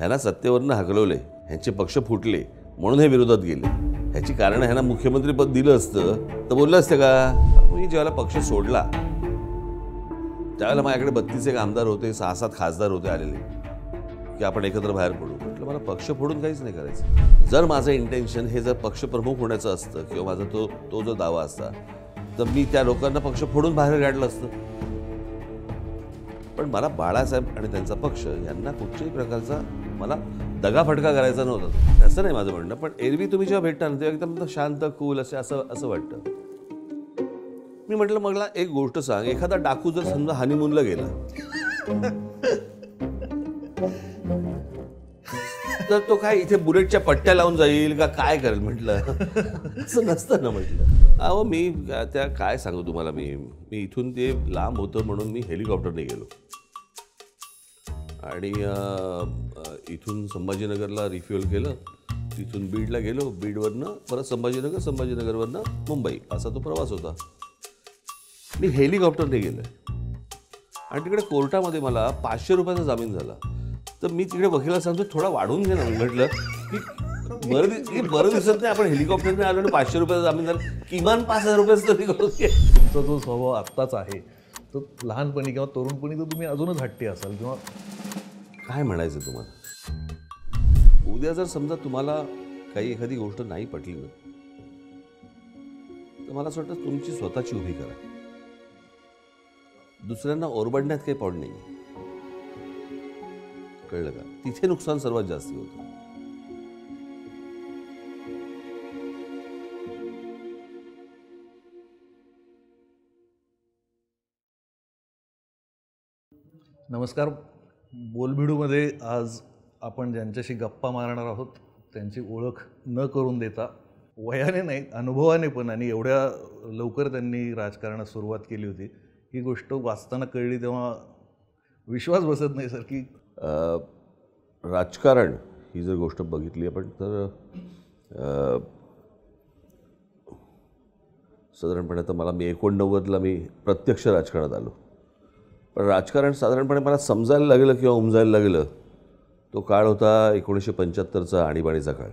ह्यांना सत्तेवरनं हकलवले ह्यांचे पक्ष फुटले म्हणून हे विरोधात गेले ह्याची कारण ह्यांना मुख्यमंत्रीपद दिलं असतं तर बोललं असतं का मी ज्यावेळेला पक्ष सोडला त्यावेळेला माझ्याकडे बत्तीस एक आमदार होते सहा सात खासदार होते आलेले की आपण एकत्र बाहेर पडू म्हटलं मला पक्ष फोडून काहीच नाही करायचं जर माझं इंटेन्शन हे जर पक्षप्रमुख होण्याचं असतं किंवा माझा तो तो जो दावा असता तर मी त्या लोकांना पक्ष फोडून बाहेर काढलं असतं पण मला बाळासाहेब आणि त्यांचा पक्ष यांना कुठच्याही प्रकारचा मला दगाफटका करायचा नव्हता असं नाही माझं म्हणणं पण एरवी तुम्ही जेव्हा भेटताना तेव्हा एकदम शांत कूल असे असं असं वाटतं मी म्हटलं मला एक गोष्ट सांग एखादा डाकू जर समजा हनीमूनला गेला तर तो काय इथे बुलेटच्या पट्ट्या लावून जाईल का काय करेल म्हटलं असं नसतं ना म्हटलं अहो मी त्या काय सांगू तुम्हाला मी मी इथून ते लांब होतं म्हणून मी हेलिकॉप्टरने गेलो आणि इथून संभाजीनगरला रिफ्युअल केलं तिथून बीडला गेलो बीडवरनं परत संभाजीनगर संभाजीनगरवरनं मुंबई असा तो प्रवास होता मी हेलिकॉप्टरने गेलो आणि तिकडे कोर्टामध्ये मला पाचशे रुपयाचा जामीन झाला तर मी तिकडे वकिला सांगतो थोडा वाढून घे ना म्हटलं की बरं की बरं दिसत नाही आपण हेलिकॉप्टरने आलो आणि पाचशे रुपयाचा जामीन झाला किमान पाच हजार रुपयाचं तरी करून तो तुमचा जो स्वभाव आत्ताच आहे तर लहानपणी किंवा तरुणपणी तर तुम्ही अजूनच हट्टी असाल किंवा काय म्हणायचं तुम्हाला उद्या जर समजा तुम्हाला काही एखादी गोष्ट नाही पटली ना तर मला असं वाटतं तुमची स्वतःची उभी करा दुसऱ्यांना ओरबडण्यात काही पॉड नाही कळलं का तिथे नुकसान सर्वात जास्त होतं नमस्कार बोलभिडूमध्ये आज आपण ज्यांच्याशी गप्पा मारणार आहोत त्यांची ओळख न करून देता वयाने नाही अनुभवाने पण आणि एवढ्या लवकर त्यांनी राजकारणात सुरुवात केली होती ही गोष्ट वाचताना कळली तेव्हा विश्वास बसत नाही सर की राजकारण ही जर गोष्ट बघितली आपण तर साधारणपणे तर मला मी एकोणनव्वदला मी प्रत्यक्ष राजकारणात आलो पण राजकारण साधारणपणे मला समजायला लागलं किंवा उमजायला लागलं तो काळ होता एकोणीसशे पंच्याहत्तरचा आणीबाणीचा काळ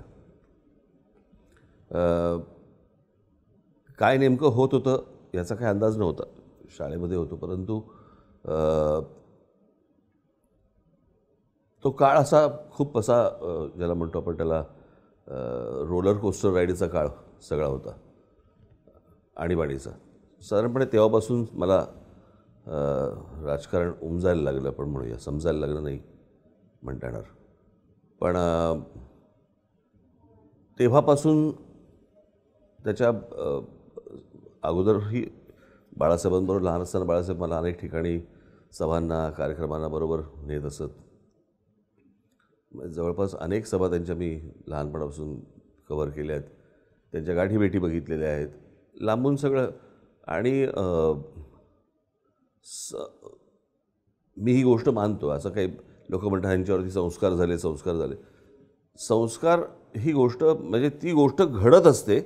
काय नेमकं होत होतं याचा काही अंदाज नव्हता शाळेमध्ये होतो परंतु तो काळ असा खूप असा ज्याला म्हणतो आपण त्याला रोलर कोस्टर राईडचा काळ सगळा होता आणीबाणीचा साधारणपणे तेव्हापासून मला राजकारण उमजायला लागलं आपण म्हणूया समजायला लागलं नाही म्हणता येणार पण तेव्हापासून त्याच्या अगोदरही बाळासाहेबांबरोबर लहान असताना बाळासाहेब मला अनेक ठिकाणी सभांना कार्यक्रमांना बरोबर नेत असत जवळपास अनेक सभा त्यांच्या मी लहानपणापासून कवर केल्या आहेत त्यांच्या गाठीभेटी बघितलेल्या आहेत लांबून सगळं आणि स मी ही गोष्ट मानतो असं काही लोक म्हणतात ह्यांच्यावरती संस्कार झाले संस्कार झाले संस्कार ही गोष्ट म्हणजे ती गोष्ट घडत असते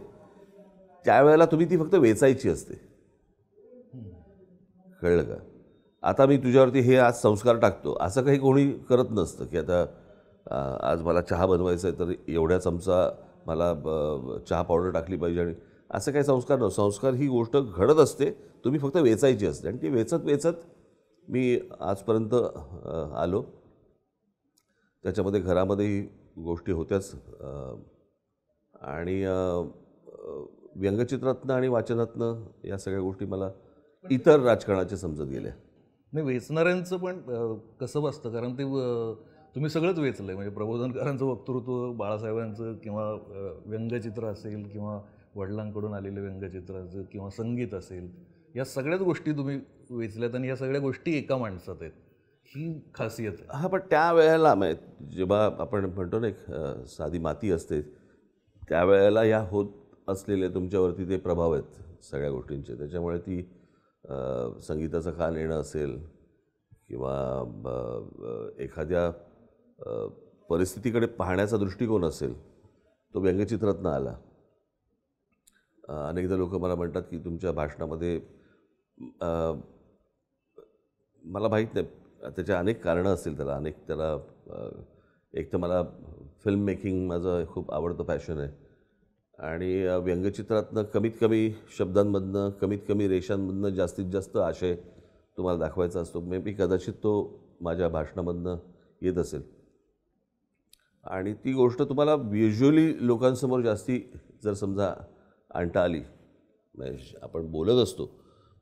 त्यावेळेला तुम्ही ती फक्त वेचायची असते कळलं का आता मी तुझ्यावरती हे आज संस्कार टाकतो असं काही कोणी करत नसतं की आता आज मला चहा बनवायचं आहे तर एवढ्या चमचा मला चहा पावडर टाकली पाहिजे आणि असं काही संस्कार नव्हतं संस्कार ही गोष्ट घडत असते तुम्ही फक्त वेचायची असते आणि ती वेचत वेचत मी आजपर्यंत आलो त्याच्यामध्ये घरामध्येही गोष्टी होत्याच आणि व्यंगचित्रातनं आणि वाचनातनं या सगळ्या गोष्टी मला इतर राजकारणाचे समजत गेल्या नाही वेचणाऱ्यांचं पण कसं बसतं कारण ते तुम्ही सगळंच वेचलं आहे म्हणजे प्रबोधनकारांचं वक्तृत्व बाळासाहेबांचं किंवा व्यंगचित्र असेल किंवा वडिलांकडून आलेले व्यंगचित्राचं किंवा संगीत असेल या सगळ्याच गोष्टी तुम्ही वेचल्यात आणि या सगळ्या गोष्टी एका माणसात आहेत ही खासियत हा पण त्या वेळेला म्हणजे जेव्हा आपण म्हणतो ना एक साधी माती असते त्यावेळेला या होत असलेले तुमच्यावरती ते प्रभाव आहेत सगळ्या गोष्टींचे त्याच्यामुळे ती संगीताचा काल येणं असेल किंवा एखाद्या परिस्थितीकडे पाहण्याचा दृष्टिकोन असेल तो व्यंगचित्रातनं आला अनेकदा लोक मला म्हणतात की तुमच्या भाषणामध्ये मला माहीत नाही त्याच्या अनेक कारणं असतील त्याला अनेक त्याला एक तर मला फिल्म मेकिंग माझं खूप आवडतं पॅशन आहे आणि व्यंगचित्रातनं कमीत कमी शब्दांमधनं कमीत कमी रेषांमधनं जास्तीत जास्त आशय तुम्हाला दाखवायचा असतो मे बी कदाचित तो माझ्या भाषणामधनं येत असेल आणि ती गोष्ट तुम्हाला व्हिज्युअली लोकांसमोर जास्ती जर समजा आणता आली म्हणजे आपण बोलत असतो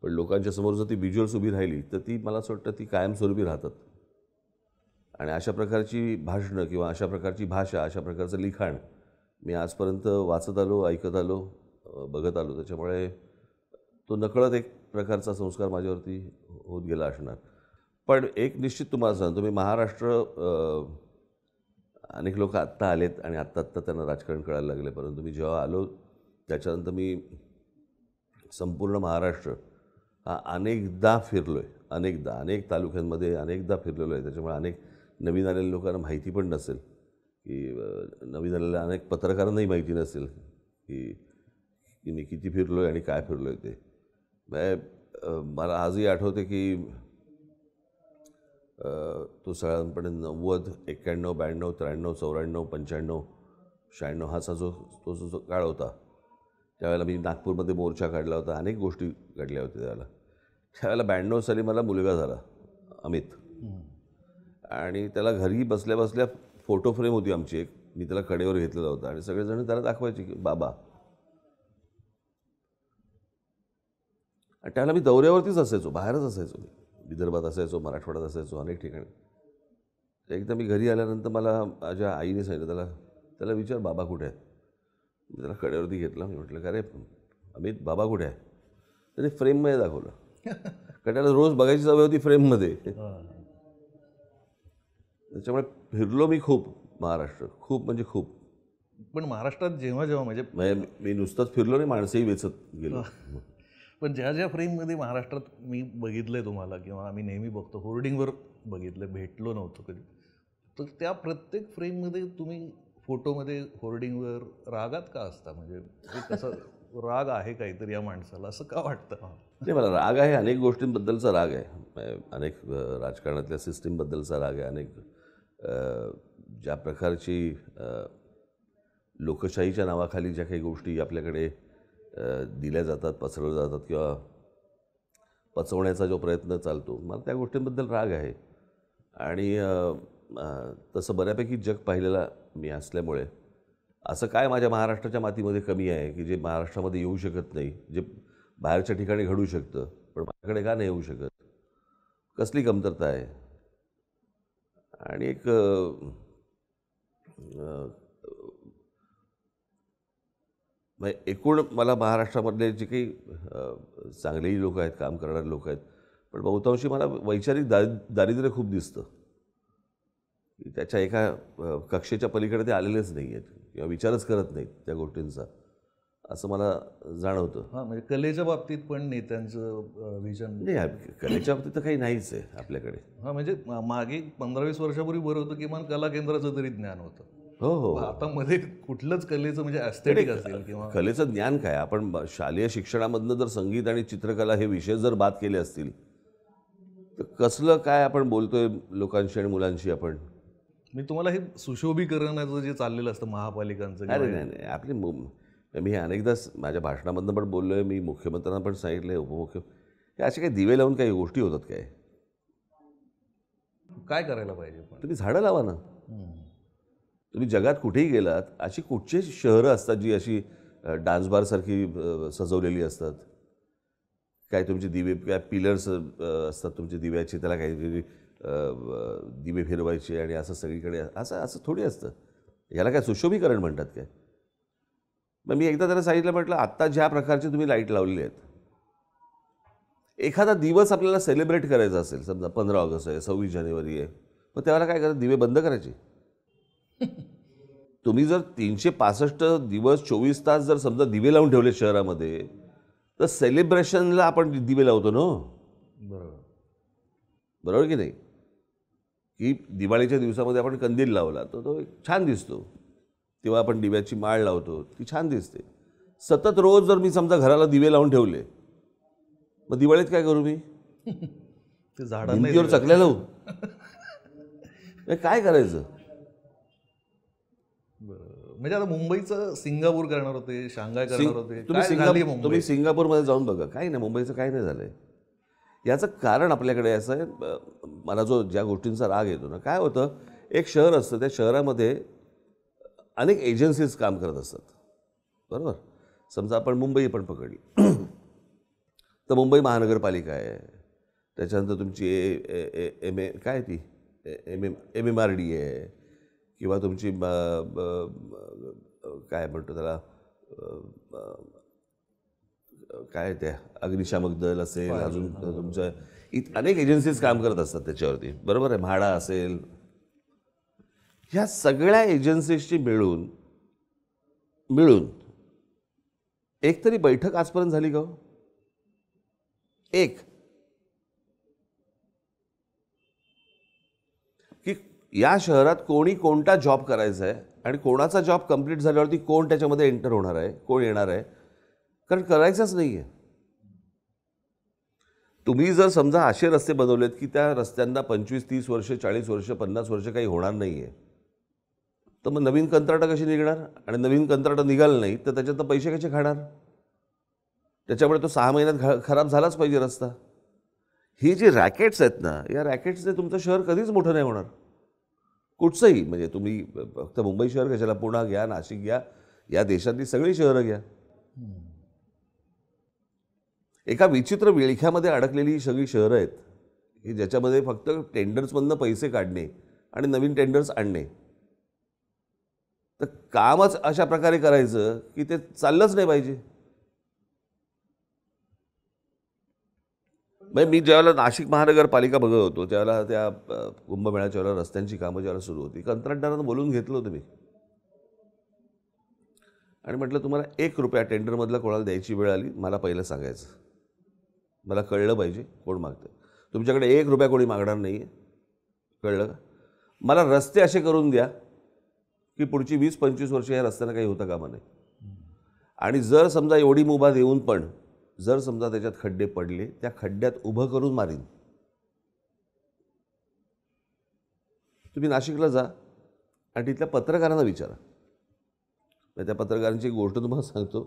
पण लोकांच्या समोर जर ती व्हिज्युअल्स उभी राहिली तर ती मला असं वाटतं ती कायमस्वरूपी राहतात आणि अशा प्रकारची भाषणं किंवा अशा प्रकारची भाषा अशा प्रकारचं लिखाण मी आजपर्यंत वाचत आलो ऐकत आलो बघत आलो त्याच्यामुळे तो नकळत एक प्रकारचा संस्कार माझ्यावरती होत गेला असणार पण एक निश्चित तुम्हाला सांगतो मी महाराष्ट्र अनेक लोक आत्ता आलेत आणि आत्ता आत्ता त्यांना राजकारण कळायला लागले परंतु मी जेव्हा आलो त्याच्यानंतर मी संपूर्ण महाराष्ट्र हा अनेकदा फिरलो आहे अनेकदा अनेक तालुक्यांमध्ये अनेकदा फिरलेलो आहे त्याच्यामुळे अनेक नवीन आलेल्या लोकांना माहिती पण नसेल की नवीन आलेल्या अनेक पत्रकारांनाही माहिती नसेल की की मी किती फिरलो आहे आणि काय फिरलो आहे ते मला आजही आठवते की तो साधारणपणे नव्वद एक्क्याण्णव ब्याण्णव त्र्याण्णव चौऱ्याण्णव पंच्याण्णव शहाण्णव हाचा जो तो जो काळ होता त्यावेळेला मी नागपूरमध्ये मोर्चा काढला होता अनेक गोष्टी घडल्या होत्या त्यावेळेला त्यावेळेला ब्याण्णव साली मला मुलगा झाला अमित आणि त्याला घरी बसल्या बसल्या फोटो फ्रेम होती आमची एक मी त्याला कडेवर घेतलेला होता आणि सगळेजण त्याला दाखवायचे की बाबा आणि त्याला मी दौऱ्यावरतीच असायचो बाहेरच असायचो मी विदर्भात असायचो मराठवाड्यात असायचो अनेक ठिकाणी एकदा मी घरी आल्यानंतर मला माझ्या आईने सांगितलं त्याला त्याला विचार बाबा कुठे आहेत मी त्याला कडेवरती घेतला मी म्हटलं का रे अमित बाबा कुठे आहे त्याने फ्रेममध्ये दाखवलं कड्याला रोज बघायची सवय होती फ्रेममध्ये त्याच्यामुळे फिरलो मी खूप महाराष्ट्र खूप म्हणजे खूप पण महाराष्ट्रात जेव्हा जेव्हा म्हणजे, म्हणजे मी नुसतंच फिरलो नाही माणसंही वेचत गेलो पण ज्या ज्या फ्रेममध्ये महाराष्ट्रात मी बघितलं आहे तुम्हाला किंवा आम्ही नेहमी बघतो होर्डिंगवर बघितलं भेटलो नव्हतो कधी तर त्या प्रत्येक फ्रेममध्ये तुम्ही फोटोमध्ये होर्डिंगवर रागात का असता म्हणजे कसं राग आहे काहीतरी या माणसाला असं का वाटतं नाही मला राग आहे अनेक गोष्टींबद्दलचा राग आहे अनेक राजकारणातल्या सिस्टीमबद्दलचा राग आहे अनेक ज्या प्रकारची लोकशाहीच्या नावाखाली ज्या काही गोष्टी आपल्याकडे दिल्या जातात पसरवल्या जातात किंवा पचवण्याचा जो प्रयत्न चालतो मला त्या गोष्टींबद्दल राग आहे आणि तसं बऱ्यापैकी जग पाहिलेला मी असल्यामुळे असं काय माझ्या महाराष्ट्राच्या मातीमध्ये कमी आहे की जे महाराष्ट्रामध्ये येऊ शकत नाही जे बाहेरच्या ठिकाणी घडू शकतं पण माझ्याकडे का नाही येऊ शकत कसली कमतरता आहे आणि एक म्हणजे एकूण मला महाराष्ट्रामधले जे काही चांगलेही लोक आहेत काम करणारे लोक आहेत पण बहुतांशी मला वैचारिक दारि दारिद्र्य खूप दिसतं त्याच्या एका कक्षेच्या पलीकडे ते आलेलेच नाही आहेत किंवा विचारच करत नाहीत त्या गोष्टींचा असं मला जाणवतं हां म्हणजे कलेच्या बाबतीत पण नेत्यांचं विजन नाही कलेच्या बाबतीत तर काही नाहीच आहे आपल्याकडे हां म्हणजे मागे पंधरा वीस वर्षापूर्वी बरं होतं किमान कला केंद्राचं तरी ज्ञान होतं हो हो, हो. आता मध्ये कुठलंच कलेचं म्हणजे अस्थेटिक असेल किंवा कलेचं ज्ञान काय आपण शालेय शिक्षणामधनं जर संगीत आणि चित्रकला हे विषय जर बात केले असतील तर कसलं काय आपण बोलतोय लोकांशी आणि मुलांशी आपण मी तुम्हाला हे सुशोभीकरणाचं जे चाललेलं असतं महापालिकांचं अरे नाही नाही आपले मी अनेकदा माझ्या भाषणामधनं पण बोललो आहे मी मुख्यमंत्र्यांना पण सांगितलं आहे उपमुख्य असे काही दिवे लावून काही गोष्टी होतात काय काय करायला पाहिजे तुम्ही झाडं लावा ना तुम्ही जगात कुठेही गेलात अशी कुठचे शहरं असतात जी अशी डान्स बारसारखी सजवलेली असतात काय तुमचे दिवे काय पिलर्स असतात तुमचे दिव्याचे त्याला काही दिवे फिरवायचे आणि असं सगळीकडे असं असं थोडी असतं याला काय सुशोभीकरण म्हणतात काय मग मी एकदा जरा सांगितलं म्हटलं आत्ता ज्या प्रकारचे तुम्ही लाईट लावलेली आहेत एखादा दिवस आपल्याला सेलिब्रेट करायचा असेल समजा पंधरा ऑगस्ट आहे सव्वीस जानेवारी आहे मग त्यावेळेला काय करायचं दिवे बंद करायचे तुम्ही जर तीनशे पासष्ट दिवस चोवीस तास जर समजा दिवे लावून ठेवले शहरामध्ये तर सेलिब्रेशनला आपण दिवे लावतो ना हो? बरोबर बरोबर की नाही की दिवाळीच्या दिवसामध्ये आपण कंदील लावला तर तो छान दिसतो तेव्हा आपण दिव्याची माळ लावतो ती छान दिसते सतत रोज जर मी समजा घराला दिवे लावून ठेवले मग दिवाळीत काय करू मी ते झाडांवर चकल्या लावू काय करायचं म्हणजे आता मुंबईचं सिंगापूर करणार होते शांघाय करणार होते तुम्ही सिंगापूर मध्ये सिंगापूरमध्ये जाऊन बघा काही नाही मुंबईचं काही नाही झालंय याचं कारण आपल्याकडे असं आहे मला जो ज्या गोष्टींचा राग येतो ना काय होतं एक शहर असतं त्या शहरामध्ये अनेक एजन्सीज काम करत असतात बरोबर समजा आपण मुंबई पण पकडली तर मुंबई महानगरपालिका आहे त्याच्यानंतर तुमची ए एम ए काय ती M M M M R D आहे किंवा तुमची काय म्हणतो त्याला काय त्या अग्निशामक दल असेल अजून तुमच्या इत अनेक एजन्सीज काम करत असतात त्याच्यावरती बरोबर आहे म्हाडा असेल ह्या सगळ्या एजन्सीजशी मिळून मिळून एकतरी बैठक आजपर्यंत झाली का हो? एक की या शहरात कोणी कोणता जॉब करायचा आहे आणि कोणाचा जॉब कंप्लीट झाल्यावरती कोण त्याच्यामध्ये एंटर होणार आहे कोण येणार आहे कारण करायचंच नाही आहे तुम्ही जर समजा असे रस्ते बनवलेत की त्या रस्त्यांना पंचवीस तीस वर्ष चाळीस वर्ष पन्नास वर्ष काही होणार नाही आहे तर मग नवीन कंत्राटं कशी निघणार आणि नवीन कंत्राटं निघाल नाही तर त्याच्यात पैसे कसे खाणार त्याच्यामुळे तो सहा महिन्यात खराब झालाच पाहिजे रस्ता ही जी रॅकेट्स आहेत ना या रॅकेट्सने तुमचं शहर कधीच मोठं नाही होणार कुठचंही म्हणजे तुम्ही फक्त मुंबई शहर कशाला पुणा घ्या नाशिक घ्या या देशातली सगळी शहरं घ्या एका विचित्र विळख्यामध्ये अडकलेली ही सगळी शहरं आहेत की ज्याच्यामध्ये फक्त टेंडर्समधनं पैसे काढणे आणि नवीन टेंडर्स आणणे तर कामच अशा प्रकारे करायचं की ते चाललंच नाही पाहिजे म्हणजे मी ज्यावेळेला नाशिक महानगरपालिका बघत होतो त्यावेळेला त्या कुंभमेळाच्या वेळेला रस्त्यांची कामं ज्यावेळेला सुरू होती कंत्राटदारांना बोलून घेतलं होतं मी आणि म्हटलं तुम्हाला एक रुपया टेंडरमधला कोणाला द्यायची वेळ आली मला पहिलं सांगायचं मला कळलं पाहिजे कोण मागतं तुमच्याकडे एक रुपया कोणी मागणार नाही आहे कळलं का मला रस्ते असे करून द्या की पुढची वीस पंचवीस वर्षे या रस्त्यानं काही होता कामा नाही आणि जर समजा एवढी मुभा देऊन पण जर समजा त्याच्यात खड्डे पडले त्या खड्ड्यात उभं करून मारीन तुम्ही नाशिकला जा आणि तिथल्या पत्रकारांना विचारा त्या पत्रकारांची गोष्ट तुम्हाला सांगतो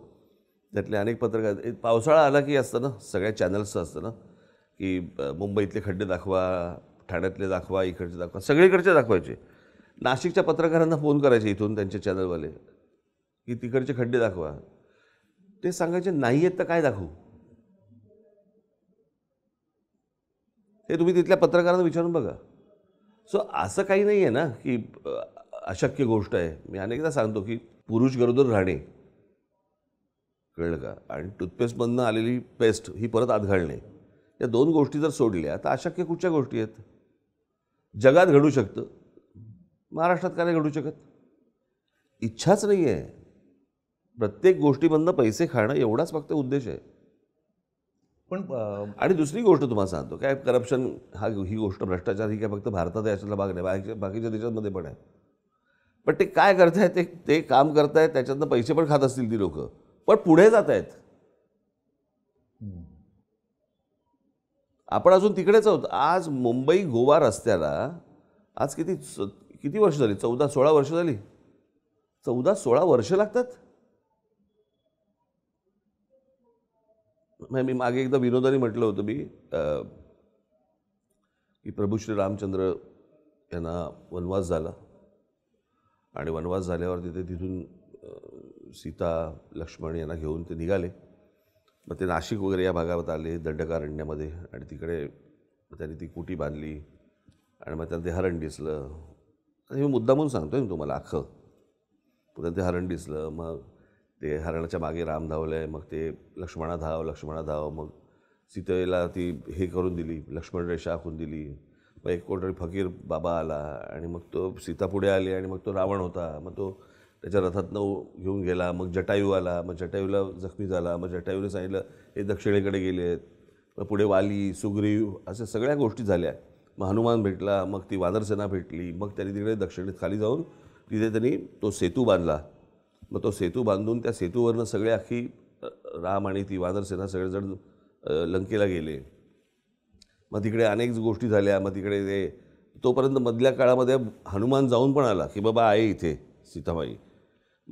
त्यातले अनेक पत्रकार पावसाळा आला की असतं ना सगळ्या चॅनल्सचं असतं ना की मुंबईतले खड्डे दाखवा ठाण्यातले दाखवा इकडचे दाखवा सगळीकडचे दाखवायचे नाशिकच्या पत्रकारांना फोन करायचे इथून त्यांचे चॅनलवाले की तिकडचे खड्डे दाखवा ते सांगायचे नाही आहेत तर काय दाखवू ते तुम्ही तिथल्या पत्रकारांना विचारून बघा सो असं काही नाही आहे ना की अशक्य गोष्ट आहे मी अनेकदा सांगतो की पुरुष गरोदर राहणे कळलं का आणि टूथपेस्टमधनं आलेली पेस्ट ही परत आत घालणे या दोन गोष्टी जर सोडल्या तर अशक्य कुठच्या गोष्टी आहेत जगात घडू शकतं महाराष्ट्रात काय घडू शकत इच्छाच नाही आहे प्रत्येक गोष्टीमधनं पैसे खाणं एवढाच फक्त उद्देश आहे पण आणि दुसरी गोष्ट तुम्हाला सांगतो काय करप्शन हा ही गोष्ट भ्रष्टाचार ही काय फक्त भारतात याच्यातला भाग नाही बाकीच्या बाकीच्या देशांमध्ये पण आहे पण ते काय करतायत ते ते काम करतायत त्याच्यातनं पैसे पण खात असतील ती लोकं पण पुढे जात आहेत आपण अजून तिकडेच आहोत आज मुंबई गोवा रस्त्याला आज किती किती वर्ष झाली चौदा सोळा वर्ष झाली चौदा सोळा वर्ष लागतात मी मागे एकदा विनोदानी म्हटलं होतं मी की प्रभू श्री रामचंद्र यांना वनवास झाला आणि वनवास झाल्यावर तिथे तिथून सीता लक्ष्मण यांना घेऊन ते निघाले मग ते नाशिक वगैरे या भागावर आले दंडकारण्यामध्ये आणि तिकडे त्यांनी ती कुटी बांधली आणि मग त्यांना ते हरण दिसलं हे मुद्दा म्हणून सांगतो आहे मी तुम्हाला मग त्यांना ते हरण दिसलं मग ते हरणाच्या मागे राम धावलं मग ते लक्ष्मणा धाव लक्ष्मणा धाव मग सीतेला ती हे करून दिली लक्ष्मण रेषा आखून दिली मग एक कोणतरी फकीर बाबा आला आणि मग तो सीता पुढे आली आणि मग तो रावण होता मग तो त्याच्या रथातनं घेऊन गेला मग जटायू आला मग जटायूला जखमी झाला मग जटायूने सांगितलं हे दक्षिणेकडे गेले आहेत मग पुढे वाली सुग्रीव अशा सगळ्या गोष्टी झाल्या मग हनुमान भेटला मग ती वानरसेना भेटली मग त्यांनी तिकडे दक्षिणेत खाली जाऊन तिथे त्यांनी तो सेतू बांधला मग तो सेतू बांधून त्या सेतूवरनं सगळे अख्खी राम आणि ती वानरसेना सगळेजण लंकेला गेले मग तिकडे अनेक गोष्टी झाल्या मग तिकडे ते तोपर्यंत मधल्या काळामध्ये हनुमान जाऊन पण आला की बाबा आहे इथे सीताबाई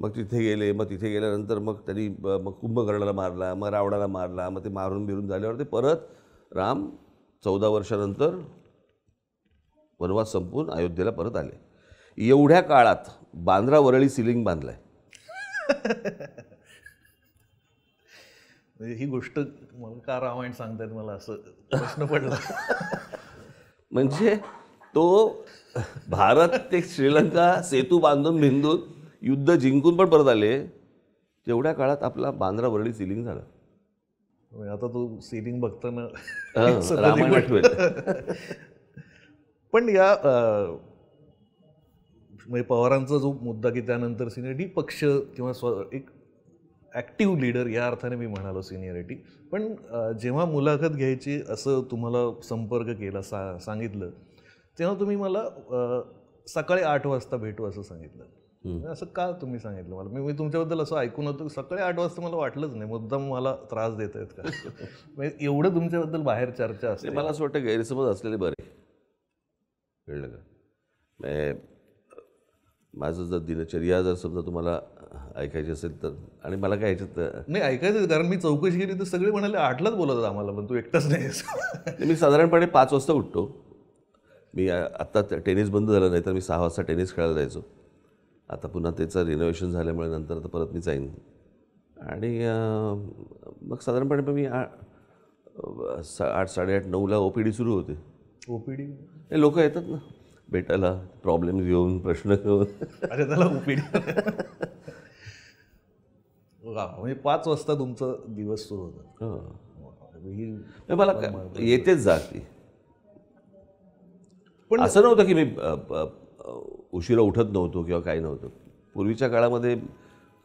मग तिथे गेले मग तिथे गेल्यानंतर मग त्यांनी मग कुंभकर्णाला मारला मग रावणाला मारला मग ते मारून बिरून झाल्यावर ते परत राम चौदा वर्षानंतर वनवास संपून अयोध्येला परत आले एवढ्या काळात बांद्रा वरळी सिलिंग बांधलाय ही गोष्ट मला का रामायण सांगतायत मला असं प्रश्न पडला म्हणजे तो भारत ते श्रीलंका सेतू बांधून भिंदून युद्ध जिंकून पण परत आले तेवढ्या काळात आपला बांद्रा वरळी सिलिंग झाला आता तो सिलिंग बघताना पण या म्हणजे पवारांचा जो मुद्दा की त्यानंतर सिनियरिटी पक्ष किंवा स्व एक ॲक्टिव्ह लीडर या अर्थाने मी म्हणालो सिनियरिटी पण जेव्हा मुलाखत घ्यायची असं तुम्हाला संपर्क केला सा सांगितलं तेव्हा तुम्ही मला सकाळी आठ वाजता भेटू असं सांगितलं असं का तुम्ही सांगितलं मला मी तुमच्याबद्दल असं ऐकून होतो सकाळी आठ वाजता मला वाटलंच नाही मुद्दाम मला त्रास देत आहेत का म्हणजे एवढं तुमच्याबद्दल बाहेर चर्चा असते मला असं वाटतं गैरसमज असलेले बरे कळलं का म्हणजे, माझं जर दिनचर्या जर समजा तुम्हाला ऐकायची असेल तर आणि मला काय ह्याच्यात नाही ऐकायचं कारण मी चौकशी केली तर सगळे म्हणाले आठलाच बोलत आम्हाला पण तू एकटाच नाही मी साधारणपणे पाच वाजता उठतो मी आत्ता टेनिस बंद झालं नाही तर मी सहा वाजता टेनिस खेळायला जायचो आता पुन्हा त्याचं रिनोव्हेशन झाल्यामुळे नंतर तर परत मी जाईन आणि मग साधारणपणे मी आठ साडेआठ नऊला ओ पी डी सुरू होते ओ पी डी हे लोकं येतात ना भेटायला प्रॉब्लेम घेऊन प्रश्न घेऊन अरे त्याला ओ पी डी म्हणजे पाच वाजता तुमचं दिवस सुरू हां मला येतेच जाती पण असं नव्हतं की मी उशिरा उठत नव्हतो किंवा काही नव्हतं पूर्वीच्या काळामध्ये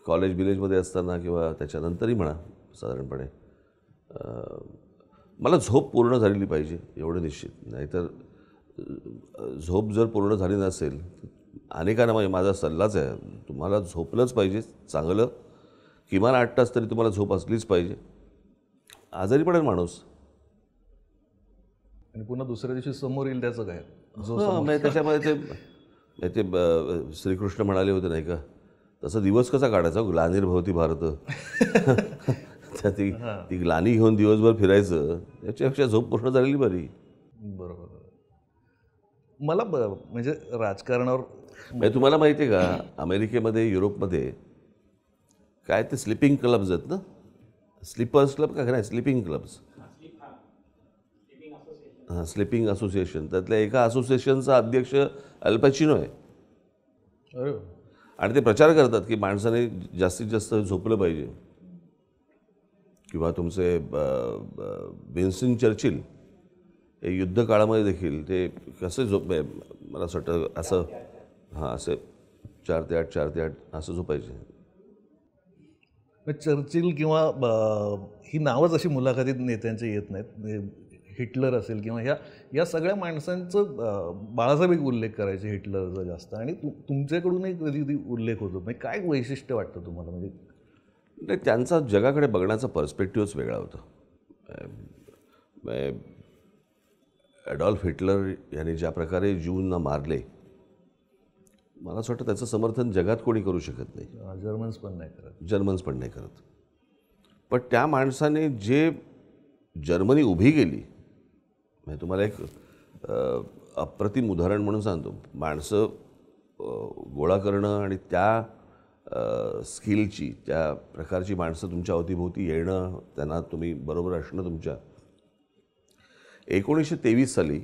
कॉलेज विलेजमध्ये असताना किंवा त्याच्यानंतरही म्हणा साधारणपणे मला झोप पूर्ण झालेली पाहिजे एवढं निश्चित नाहीतर झोप जर पूर्ण झाली नसेल अनेकांना म्हणजे माझा सल्लाच आहे तुम्हाला झोपलंच पाहिजे चांगलं किमान आठ तास तरी तुम्हाला झोप असलीच पाहिजे आजारी पडेल माणूस आणि पुन्हा दुसऱ्या दिवशी समोर येईल त्याचं काय जो म्हणजे त्याच्यामध्ये ते ते श्रीकृष्ण म्हणाले होते नाही का तसा दिवस कसा काढायचा ग्लानिर्भवती भारत ती ती ग्लानी घेऊन दिवसभर फिरायचं याच्यापेक्षा झोप पूर्ण झालेली बरी बरोबर मला म्हणजे राजकारणावर तुम्हाला माहिती आहे का अमेरिकेमध्ये युरोपमध्ये काय ते स्लिपिंग क्लब्स आहेत ना स्लिपर्स क्लब का नाही स्लिपिंग क्लब्स हां स्लिपिंग असोसिएशन त्यातल्या एका असोसिएशनचा अध्यक्ष अल्पॅचिनो आहे आणि ते प्रचार करतात की माणसाने जास्तीत जास्त झोपलं पाहिजे किंवा तुमचे बेन्सिन चर्चिल हे युद्ध काळामध्ये देखील ते कसे झोप मला असं वाटतं असं हां असे चार ते आठ चार ते आठ असं झोपायचे चर्चिल किंवा ही नावच अशी मुलाखतीत नेत्यांचे येत नाहीत म्हणजे हिटलर असेल किंवा ह्या या सगळ्या माणसांचं बाळासाहेब एक उल्लेख करायचे हिटलरचा जास्त आणि तु तुमच्याकडूनही कधी कधी उल्लेख होतो म्हणजे काय वैशिष्ट्य वाटतं तुम्हाला म्हणजे नाही त्यांचा जगाकडे बघण्याचा पर्स्पेक्टिव्हच वेगळा होता ॲडॉल्फ हिटलर यांनी ज्या प्रकारे ज्यूंना मारले मला असं वाटतं त्याचं समर्थन जगात कोणी करू शकत नाही जर्मन्स पण नाही करत जर्मन्स पण नाही करत पण त्या माणसाने जे जर्मनी उभी गेली म्हणजे तुम्हाला एक अप्रतिम उदाहरण म्हणून सांगतो माणसं गोळा करणं आणि त्या स्किलची त्या प्रकारची माणसं तुमच्या अवतीभोवती येणं त्यांना तुम्ही बरोबर असणं तुमच्या एकोणीसशे तेवीस साली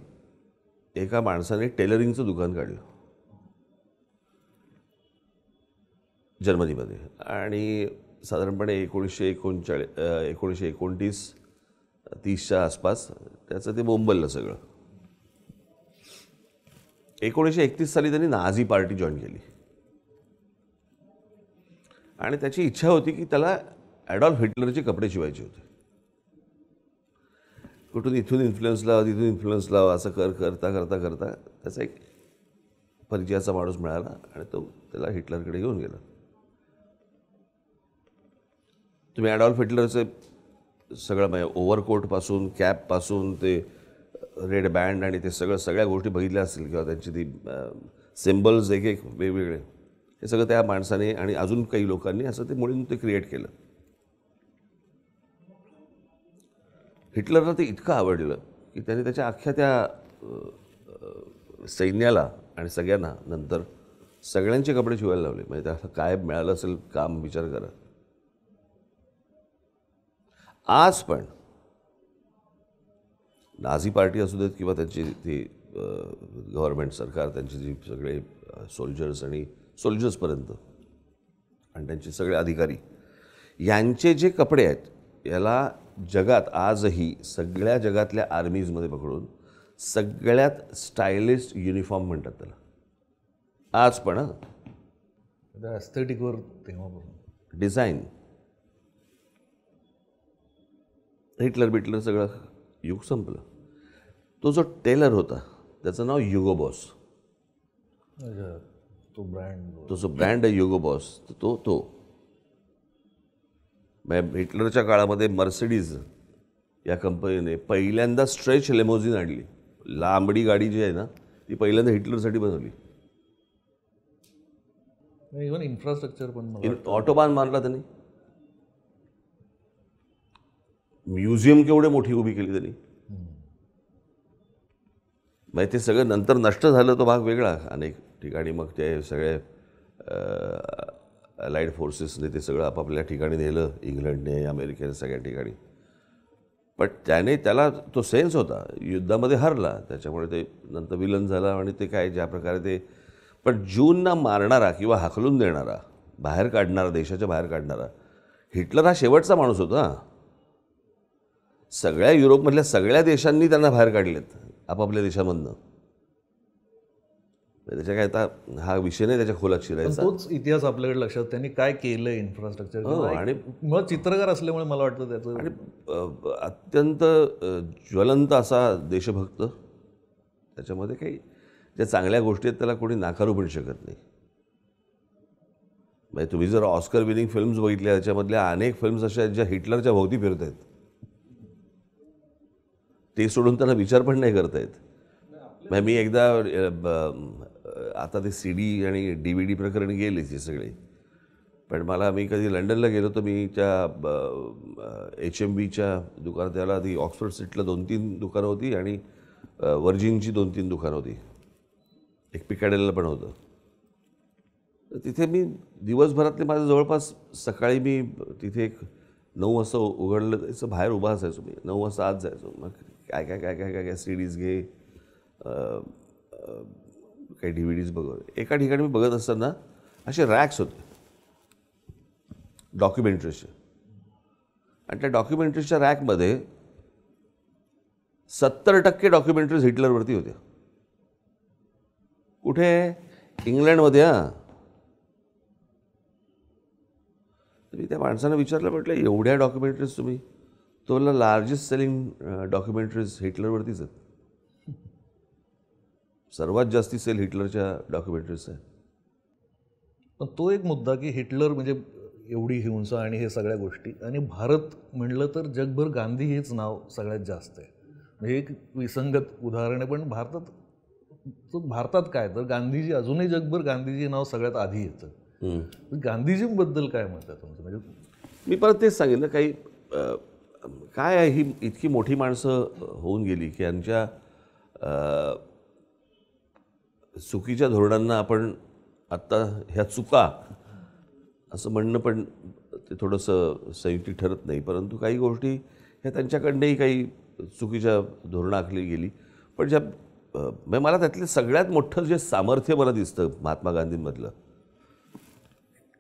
एका माणसाने टेलरिंगचं दुकान काढलं जर्मनीमध्ये आणि साधारणपणे एकोणीसशे एकोणचाळीस एकोणीसशे एकोणतीस तीसच्या आसपास त्याचं ते बोंबललं सगळं एकोणीसशे एकतीस साली त्यांनी नाझी पार्टी जॉईन केली आणि त्याची इच्छा होती की त्याला ॲडॉल्फ हिटलरचे कपडे शिवायचे होते कुठून इथून इन्फ्लुएन्स लावा तिथून इन्फ्लुएन्स लावा असं कर करता करता करता त्याचा एक परिचयाचा माणूस मिळाला आणि तो त्याला हिटलरकडे घेऊन गेला तुम्ही ॲडॉल्फ हिटलरचे सगळं म्हणजे ओव्हरकोटपासून कॅपपासून ते रेड बँड आणि ते सगळं सगळ्या गोष्टी बघितल्या असतील किंवा त्यांची ती सिम्बल्स एक एक वेगवेगळे हे सगळं त्या माणसाने आणि अजून काही लोकांनी असं ते मुळून ते क्रिएट केलं हिटलरला ते इतकं आवडलं की त्याने त्याच्या अख्ख्या त्या सैन्याला आणि सगळ्यांना नंतर सगळ्यांचे कपडे शिवायला लावले म्हणजे त्याला काय मिळालं असेल काम विचार करा आज पण नाझी पार्टी असू देत किंवा त्यांची ती गव्हर्नमेंट सरकार त्यांची जी सगळे सोल्जर्स आणि सोल्जर्सपर्यंत आणि त्यांचे सगळे अधिकारी यांचे जे कपडे आहेत याला जगात आजही सगळ्या जगातल्या आर्मीजमध्ये पकडून सगळ्यात स्टायलिस्ट युनिफॉर्म म्हणतात त्याला आज पण हां तेव्हा डिझाईन हिटलर बिटलर सगळं युग संपलं तो जो टेलर होता त्याचं नाव युगो बॉस तो ब्रँड तो जो ब्रँड आहे युगो बॉस तो तो हिटलरच्या काळामध्ये मर्सिडीज या कंपनीने पहिल्यांदा स्ट्रेच लेमोझिन आणली लांबडी गाडी जी आहे ना ती पहिल्यांदा हिटलरसाठी बनवली इव्हन इन्फ्रास्ट्रक्चर पण ऑटोबान मारला त्यांनी म्युझियम केवढे मोठी उभी केली त्यांनी मग म्हणजे ते सगळं नंतर नष्ट झालं तो भाग वेगळा अनेक ठिकाणी मग ते सगळे अलाइड फोर्सेसने ते सगळं आपापल्या ठिकाणी नेलं इंग्लंडने अमेरिकेने सगळ्या ठिकाणी पण त्याने त्याला तो सेन्स होता युद्धामध्ये हरला त्याच्यामुळे ते नंतर विलन झाला आणि ते काय ज्या प्रकारे ते पण जूनना मारणारा किंवा हाकलून देणारा बाहेर काढणारा देशाच्या बाहेर काढणारा हिटलर हा शेवटचा माणूस होता सगळ्या युरोपमधल्या सगळ्या देशांनी त्यांना बाहेर काढलेत आपापल्या देशामधनं म्हणजे त्याच्या काय आता हा विषय नाही त्याच्या खोलात शिरायचा तोच इतिहास आपल्याकडे लक्षात त्यांनी काय केलं इन्फ्रास्ट्रक्चर हो, आणि मग चित्रकार असल्यामुळे मला वाटतं त्याचं आणि अत्यंत ज्वलंत असा देशभक्त त्याच्यामध्ये काही ज्या चांगल्या गोष्टी आहेत त्याला कोणी नाकारू पण शकत नाही म्हणजे तुम्ही जर ऑस्कर विनिंग फिल्म्स बघितल्या त्याच्यामधल्या अनेक फिल्म्स अशा आहेत ज्या हिटलरच्या भोवती फिरत आहेत ते सोडून त्यांना विचार पण नाही करता येत मी एकदा आता ते सी डी आणि डी व्ही डी प्रकरण गेले हे सगळे पण मला मी कधी लंडनला गेलो तर मी त्या एच एम बीच्या दुकानात त्याला ती ऑक्सफर्ड सीटला दोन तीन दुकानं होती आणि वर्जिनची दोन तीन दुकानं होती एक पिकाडेलला पण होतं तिथे मी दिवसभरातले माझं जवळपास सकाळी मी तिथे एक नऊ वाजता उघडलं त्याचं बाहेर उभा असायचो मी नऊ वाजता आत जायचो मग काय काय काय काय काय काय सी डीज घे काही डी व्ही डीज एका ठिकाणी मी बघत असताना असे रॅक्स होते डॉक्युमेंटरीजचे आणि त्या डॉक्युमेंटरीजच्या रॅकमध्ये सत्तर टक्के डॉक्युमेंटरीज हिटलरवरती होत्या कुठे इंग्लंडमध्ये हां मी त्या माणसानं विचारलं म्हटलं एवढ्या डॉक्युमेंटरीज तुम्ही तो मला लार्जेस्ट सेलिंग डॉक्युमेंटरीज हिटलरवरतीच आहेत सर्वात जास्ती सेल हिटलरच्या डॉक्युमेंटरीज आहेत पण तो एक मुद्दा की हिटलर म्हणजे एवढी हिंसा आणि हे सगळ्या गोष्टी आणि भारत म्हणलं तर जगभर गांधी हेच नाव सगळ्यात जास्त आहे म्हणजे एक विसंगत उदाहरण आहे पण भारतात भारतात काय तर गांधीजी अजूनही जगभर गांधीजी नाव सगळ्यात आधी येतं गांधीजींबद्दल काय म्हणतात तुमचं म्हणजे मी परत तेच सांगितलं काही काय आहे ही इतकी मोठी माणसं होऊन गेली की यांच्या चुकीच्या धोरणांना आपण आत्ता ह्या चुका असं म्हणणं पण ते थोडंसं संयुक्ती ठरत नाही परंतु काही गोष्टी ह्या त्यांच्याकडनंही काही चुकीच्या धोरणं आखली गेली पण ज्या म्हणजे मला त्यातलं सगळ्यात मोठं जे सामर्थ्य मला दिसतं महात्मा गांधींमधलं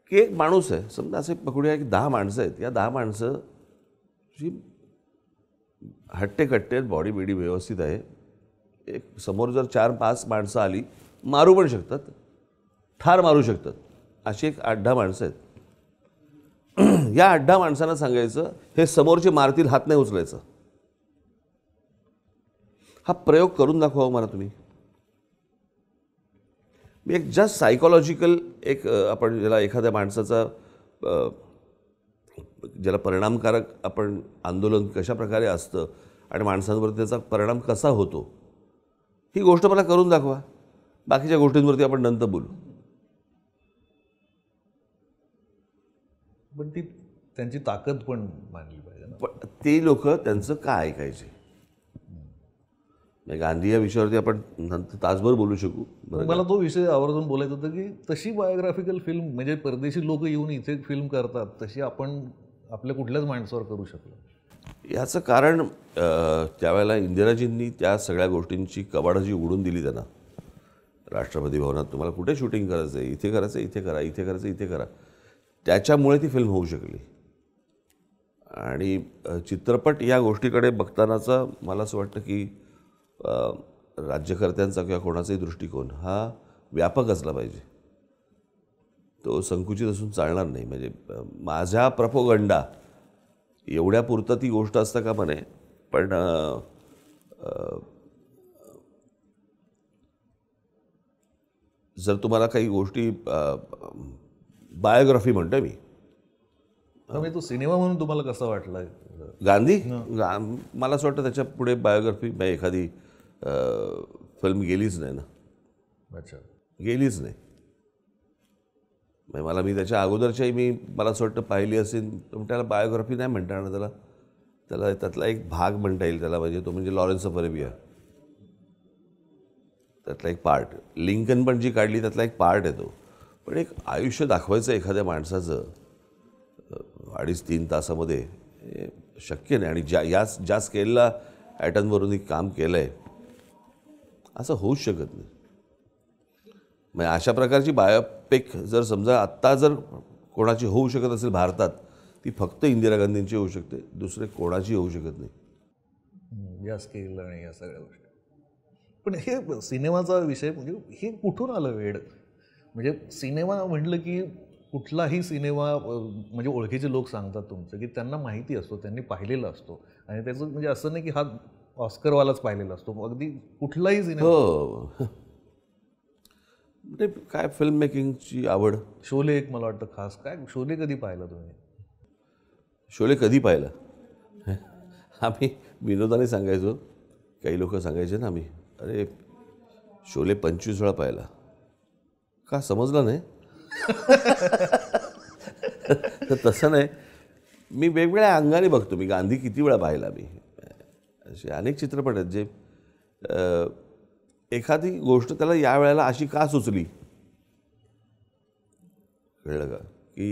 की एक माणूस आहे समजा असे पकडूया की दहा माणसं आहेत या दहा माणसं जी हट्टेकट्टे बॉडी बिडी व्यवस्थित आहे एक समोर जर चार पाच माणसं आली मारू पण शकतात ठार मारू शकतात अशी एक आठ दहा माणसं आहेत या आठ दहा माणसांना सांगायचं हे समोरचे मारतील हात नाही उचलायचं हा प्रयोग करून दाखवा हो मला तुम्ही मी एक जस्ट सायकोलॉजिकल एक आपण ज्याला एखाद्या माणसाचा ज्याला परिणामकारक आपण आंदोलन कशाप्रकारे असतं आणि माणसांवर त्याचा परिणाम कसा होतो ही गोष्ट मला करून दाखवा बाकीच्या गोष्टींवरती आपण नंतर बोलू पण ती त्यांची ताकद पण मानली पाहिजे पण ते लोक त्यांचं काय ऐकायचे म्हणजे गांधी या विषयावरती आपण नंतर तासभर बोलू शकू मला तो विषय आवर्जून बोलायचा होता की तशी बायोग्राफिकल फिल्म म्हणजे परदेशी लोक येऊन इथे फिल्म करतात तशी आपण आपल्या कुठल्याच माणसावर करू शकलं याचं कारण त्यावेळेला इंदिराजींनी त्या सगळ्या गोष्टींची जी उघडून दिली त्यांना राष्ट्रपती भवनात तुम्हाला कुठे शूटिंग करायचं आहे इथे करायचं आहे इथे करा इथे करायचं इथे करा त्याच्यामुळे ती फिल्म होऊ शकली आणि चित्रपट या गोष्टीकडे बघतानाचा मला असं वाटतं की राज्यकर्त्यांचा किंवा कोणाचाही दृष्टिकोन हा व्यापक असला पाहिजे तो संकुचित असून चालणार नाही म्हणजे माझ्या प्रपोगंडा एवढ्यापुरतं ती गोष्ट असतं का म्हणे पण जर तुम्हाला काही गोष्टी बायोग्राफी म्हणतो मी तो सिनेमा म्हणून तुम्हाला कसा वाटला गांधी मला असं वाटतं त्याच्या पुढे बायोग्राफी म्हणजे एखादी फिल्म गेलीच नाही ना अच्छा गेलीच नाही म्हणजे मला मी त्याच्या अगोदरच्याही मी मला असं वाटतं पाहिली असेल तर त्याला बायोग्राफी नाही म्हणता येणार त्याला त्याला त्यातला एक भाग म्हणता येईल त्याला म्हणजे तो म्हणजे लॉरेन्स ऑफ अरेबिया त्यातला एक पार्ट लिंकन पण जी काढली त्यातला एक पार्ट आहे तो पण एक आयुष्य दाखवायचं एखाद्या माणसाचं अडीच तीन तासामध्ये शक्य नाही आणि ज्या याच ज्या स्केलला ॲटनवरून एक काम केलं आहे असं होऊच शकत नाही म्हणजे अशा प्रकारची बायो पेक जर समजा आत्ता जर कोणाची होऊ शकत असेल भारतात ती फक्त इंदिरा गांधींची होऊ शकते दुसरे कोणाची होऊ शकत नाही या स्केल आणि या सगळ्या गोष्टी पण हे सिनेमाचा विषय म्हणजे हे कुठून आलं वेळ म्हणजे सिनेमा म्हटलं की कुठलाही सिनेमा म्हणजे ओळखीचे लोक सांगतात तुमचं की त्यांना माहिती असतो त्यांनी पाहिलेला असतो आणि त्याचं म्हणजे असं नाही की हा ऑस्करवालाच पाहिलेला असतो अगदी कुठलाही सिनेमा हो. ते काय फिल्म मेकिंगची आवड शोले एक मला वाटतं खास काय शोले कधी पाहिलं तुम्ही शोले कधी पाहिलं आम्ही विनोदाने सांगायचो काही लोक सांगायचे ना आम्ही अरे शोले पंचवीस वेळा पाहिला का समजलं नाही तर तसं नाही मी वेगवेगळ्या अंगाने बघतो मी गांधी किती वेळा पाहिला मी असे अनेक चित्रपट आहेत जे एखादी गोष्ट त्याला या वेळेला अशी का सुचली कळलं का की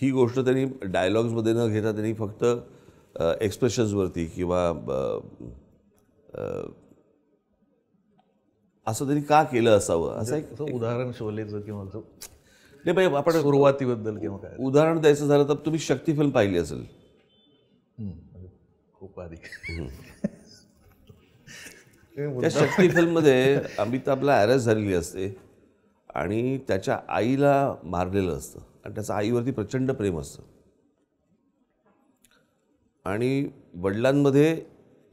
ही गोष्ट त्यांनी डायलॉग्समध्ये न घेता त्यांनी फक्त एक्सप्रेशन्सवरती किंवा असं त्यांनी का केलं असावं असं एक उदाहरण शोलेचं किंवा नाही पाहिजे आपण सुरुवातीबद्दल किंवा काय उदाहरण द्यायचं झालं तर तुम्ही शक्ती फिल्म पाहिली असेल म्हणजे खूप आधी त्या शक्ती फिल्ममध्ये अमिताभला अरेस्ट झालेली असते आणि त्याच्या आईला मारलेलं असतं आणि त्याचं आईवरती प्रचंड प्रेम असतं आणि वडिलांमध्ये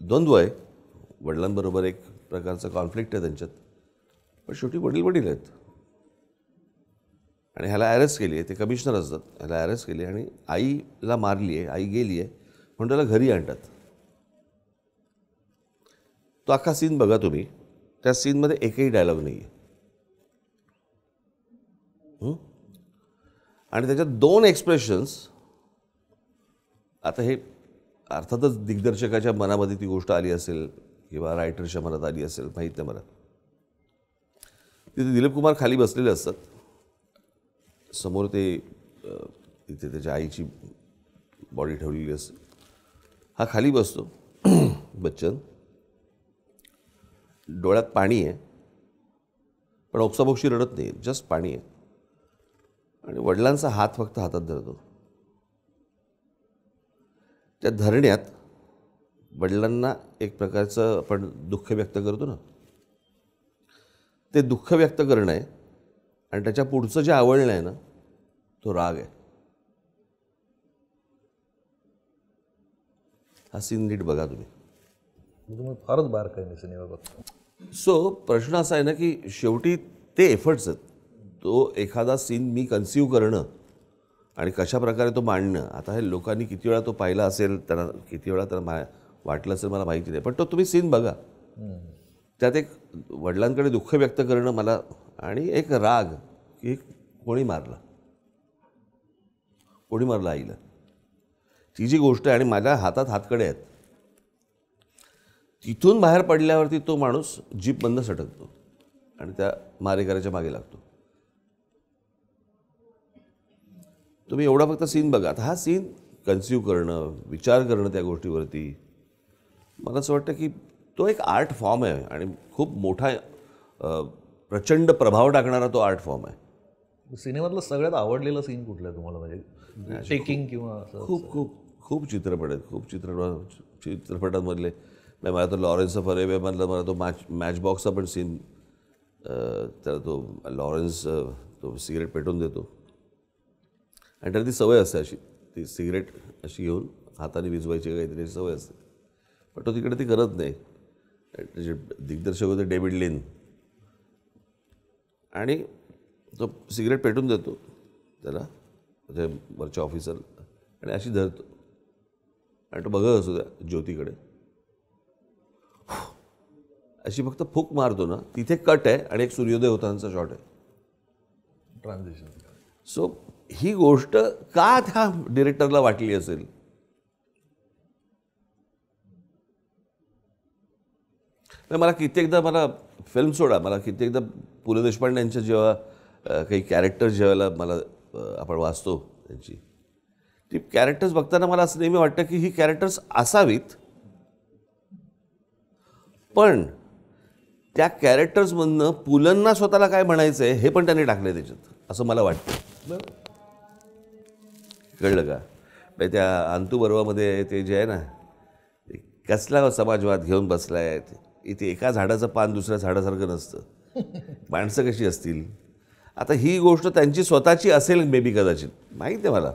द्वंद्व आहे वडिलांबरोबर एक प्रकारचा कॉन्फ्लिक्ट आहे त्यांच्यात पण शेवटी वडील वडील आहेत आणि ह्याला अरेस्ट केली आहे ते कमिशनर असतात ह्याला अरेस्ट केली आणि आईला मारली आहे आई गेली आहे म्हणून त्याला घरी आणतात तो अख्खा सीन बघा तुम्ही त्या सीनमध्ये एकही डायलॉग नाही आहे आणि त्याच्यात दोन एक्सप्रेशन्स आता हे अर्थातच दिग्दर्शकाच्या मनामध्ये ती गोष्ट आली असेल किंवा रायटरच्या मनात आली असेल माहीत नाही मला तिथे दिलीप कुमार खाली बसलेले असतात समोर ते तिथे त्याच्या आईची बॉडी ठेवलेली असते हा खाली बसतो बच्चन डोळ्यात पाणी आहे पण ओपसाबोक्षी रडत नाही जस्ट पाणी आहे आणि वडिलांचा हात फक्त हातात धरतो त्या धरण्यात वडिलांना एक प्रकारचं आपण दुःख व्यक्त करतो ना ते दुःख व्यक्त करणं आहे आणि त्याच्या पुढचं जे आवडलं आहे ना तो राग आहे हा सीन नीट बघा तुम्ही तुम्ही फारच बारकाईने सिनेमा बघता सो प्रश्न असा आहे ना की शेवटी ते एफर्ट्स आहेत तो एखादा सीन मी कन्सिव्ह करणं आणि कशाप्रकारे तो मांडणं आता हे लोकांनी किती वेळा तो पाहिला असेल त्यांना किती वेळा त्यांना मा वाटलं असेल मला माहिती नाही पण तो तुम्ही सीन बघा त्यात एक वडिलांकडे दुःख व्यक्त करणं मला आणि एक राग की कोणी मारला कोणी मारला आईला ती जी गोष्ट आहे आणि माझ्या हातात हातकडे आहेत तिथून बाहेर पडल्यावरती तो माणूस जीप बंद सटकतो आणि त्या मारेकऱ्याच्या मागे लागतो तुम्ही एवढा फक्त सीन बघा हा सीन कन्सिव्ह करणं विचार करणं त्या गोष्टीवरती मला असं वाटतं की तो एक आर्ट फॉर्म आहे आणि खूप मोठा प्रचंड प्रभाव टाकणारा तो आर्ट फॉर्म आहे सिनेमातलं सगळ्यात आवडलेलं सीन कुठलं तुम्हाला म्हणजे टेकिंग किंवा खूप खूप खूप चित्रपट आहेत खूप चित्रपट चित्रपटांमधले नाही मला तर लॉरेन्स ऑफ अरेबिया मधला मला तो मॅच मॅच बॉक्सचा पण सीन त्याला तो लॉरेन्स तो सिगरेट पेटून देतो आणि त्याला ती सवय असते अशी ती सिगरेट अशी घेऊन हाताने विजवायची काहीतरी सवय असते पण तो तिकडे ती करत नाही त्याचे दिग्दर्शक होते डेव्हिड लिन आणि तो सिगरेट पेटून देतो त्याला त्याच्या वरच्या ऑफिसर आणि अशी धरतो आणि तो बघत असतो त्या ज्योतीकडे अशी फक्त फूक मारतो ना तिथे कट आहे आणि एक सूर्योदय होतांचा शॉट आहे ट्रान्झिशन सो ही गोष्ट का त्या डिरेक्टरला वाटली असेल मला कित्येकदा मला फिल्म सोडा मला कित्येकदा पु ल देशपांडे यांच्या जेव्हा काही कॅरेक्टर ज्यावेळेला मला आपण वाचतो त्यांची ती कॅरेक्टर्स बघताना मला असं नेहमी वाटतं की ही कॅरेक्टर्स असावीत पण त्या कॅरेक्टर्समधनं पुलंना स्वतःला काय म्हणायचं आहे हे पण त्यांनी टाकलं त्याच्यात असं मला वाटतं कळलं का त्या अंतुबर्वामध्ये बर्वामध्ये ते जे आहे ना कसला समाजवाद घेऊन बसला आहे इथे एका झाडाचं पान दुसऱ्या झाडासारखं नसतं माणसं कशी असतील आता ही गोष्ट त्यांची स्वतःची असेल मेबी कदाचित माहीत आहे मला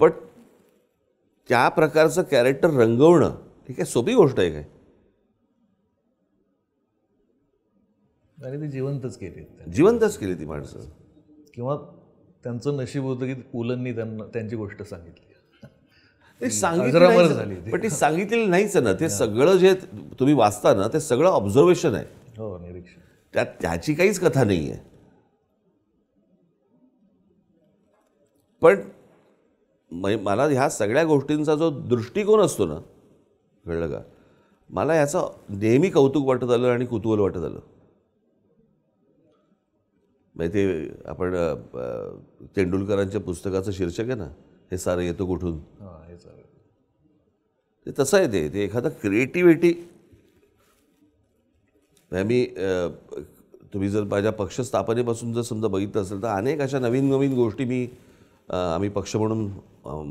पण त्या प्रकारचं कॅरेक्टर रंगवणं ठीक आहे सोपी गोष्ट आहे काय आणि ती जिवंतच केली जिवंतच केली ती माणसं किंवा त्यांचं नशीब होतं की पुलंनी त्यांना त्यांची गोष्ट सांगितली ते सांगितलं पण ती सांगितलेली नाहीच ना ते सगळं जे तुम्ही वाचता ना ते सगळं ऑब्झर्वेशन आहे हो त्याची काहीच कथा नाही आहे पण मला ह्या सगळ्या गोष्टींचा जो दृष्टिकोन असतो ना कळलं का मला याचं नेहमी कौतुक वाटत आलं आणि कुतूहल वाटत आलं म्हणजे ते आपण तेंडुलकरांच्या पुस्तकाचं शीर्षक आहे ना हे सारं येतो कुठून ते तसं आहे ते ते एखादा क्रिएटिव्हिटी मी तुम्ही जर माझ्या पक्षस्थापनेपासून जर समजा बघितलं असेल तर अनेक अशा नवीन नवीन गोष्टी मी आम्ही पक्ष म्हणून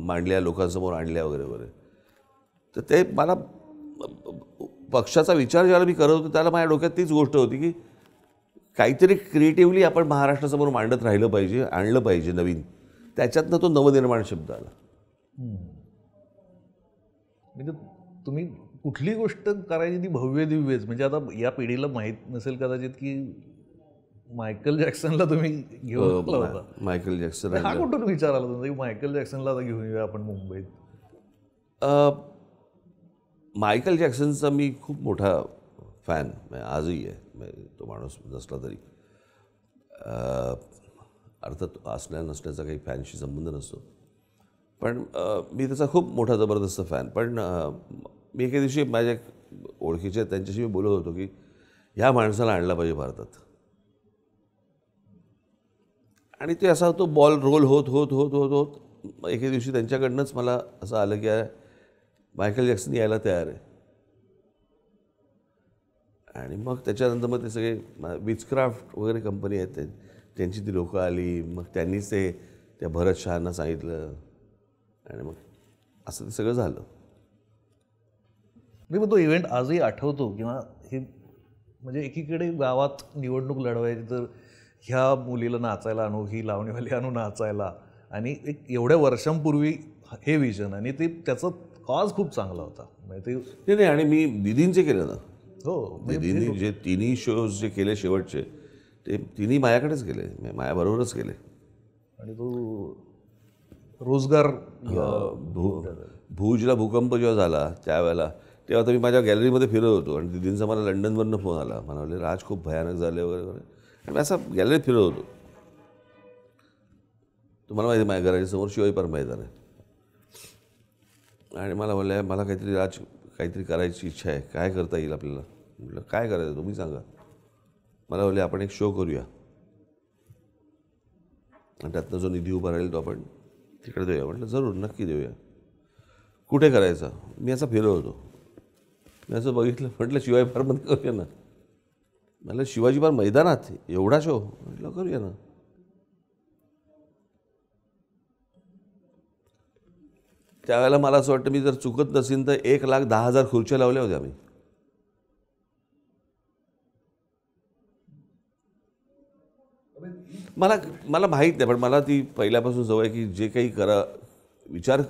मांडल्या लोकांसमोर आणल्या वगैरे वगैरे तर ते मला पक्षाचा विचार ज्याला मी करत होतो त्याला माझ्या डोक्यात तीच गोष्ट होती की काहीतरी क्रिएटिव्हली आपण महाराष्ट्रासमोर मांडत राहिलं पाहिजे आणलं पाहिजे नवीन त्याच्यातनं तो नवनिर्माण शब्द आला म्हणजे तुम्ही कुठली गोष्ट करायची ती भव्य दिव्यच म्हणजे आता या पिढीला माहीत नसेल कदाचित की मायकल जॅक्सनला तुम्ही घेऊन हो, मायकल जॅक्सन हा कुठून विचार आला तुमचा मायकल जॅक्सनला आता घेऊन येऊया आपण मुंबईत मायकल जॅक्सनचा मी खूप मोठा फॅन आजही आहे तो माणूस नसला तरी अर्थात असण्या नसण्याचा काही फॅनशी संबंध नसतो पण मी त्याचा खूप मोठा जबरदस्त फॅन पण मी एके दिवशी माझ्या ओळखीच्या त्यांच्याशी मी बोलत होतो की ह्या माणसाला आणला पाहिजे भारतात आणि ते असा होतो बॉल रोल होत होत होत होत होत एके दिवशी त्यांच्याकडनंच मला असं आलं की मायकल जॅक्सन यायला तयार आहे आणि मग त्याच्यानंतर मग ते सगळे विचक्राफ्ट वगैरे कंपनी आहेत त्यांची ती लोकं आली मग त्यांनीच ते त्या भरत शहांना सांगितलं आणि मग असं ते सगळं झालं मी मग तो इव्हेंट आजही आठवतो किंवा हे म्हणजे एकीकडे गावात निवडणूक लढवायची तर ह्या मुलीला नाचायला आणू ही लावणीवाली आणू नाचायला आणि एक एवढ्या वर्षांपूर्वी हे विजन आणि ते त्याचा कॉज खूप चांगला होता म्हणजे ते नाही आणि मी दिदींचे केलं ना हो दिनी म्हणजे जे तिन्ही शोज जे केले शेवटचे ते तिन्ही मायाकडेच केले मायाबरोबरच केले आणि तो रोजगार भू भूजला भूकंप जेव्हा झाला त्यावेळेला तेव्हा तर मी माझ्या गॅलरीमध्ये फिरत होतो आणि दिदींचा मला लंडनवरनं फोन आला म्हणाले राज खूप भयानक झाले वगैरे वगैरे आणि मी असा गॅलरीत फिरत होतो तुम्हाला माहिती माझ्या घराच्या समोर शिवाई पार मैदान आहे आणि मला म्हणलं मला काहीतरी राज काहीतरी करायची इच्छा आहे काय करता येईल आपल्याला म्हटलं काय करायचं तुम्ही सांगा मला बोलले आपण एक शो करूया आणि त्यातनं जो निधी उभा राहील तो आपण तिकडे देऊया म्हटलं जरूर नक्की देऊया कुठे करायचा मी असा फिरलो होतो मी असं बघितलं म्हटलं शिवाजी मध्ये करूया ना म्हटलं शिवाजी फार मैदानात एवढा शो म्हटलं करूया ना त्यावेळेला मला असं वाटतं मी जर चुकत नसेल तर एक लाख दहा हजार खुर्च्या लावल्या होत्या मी मला मला माहीत नाही पण मला ती पहिल्यापासून आहे की जे काही करा विचार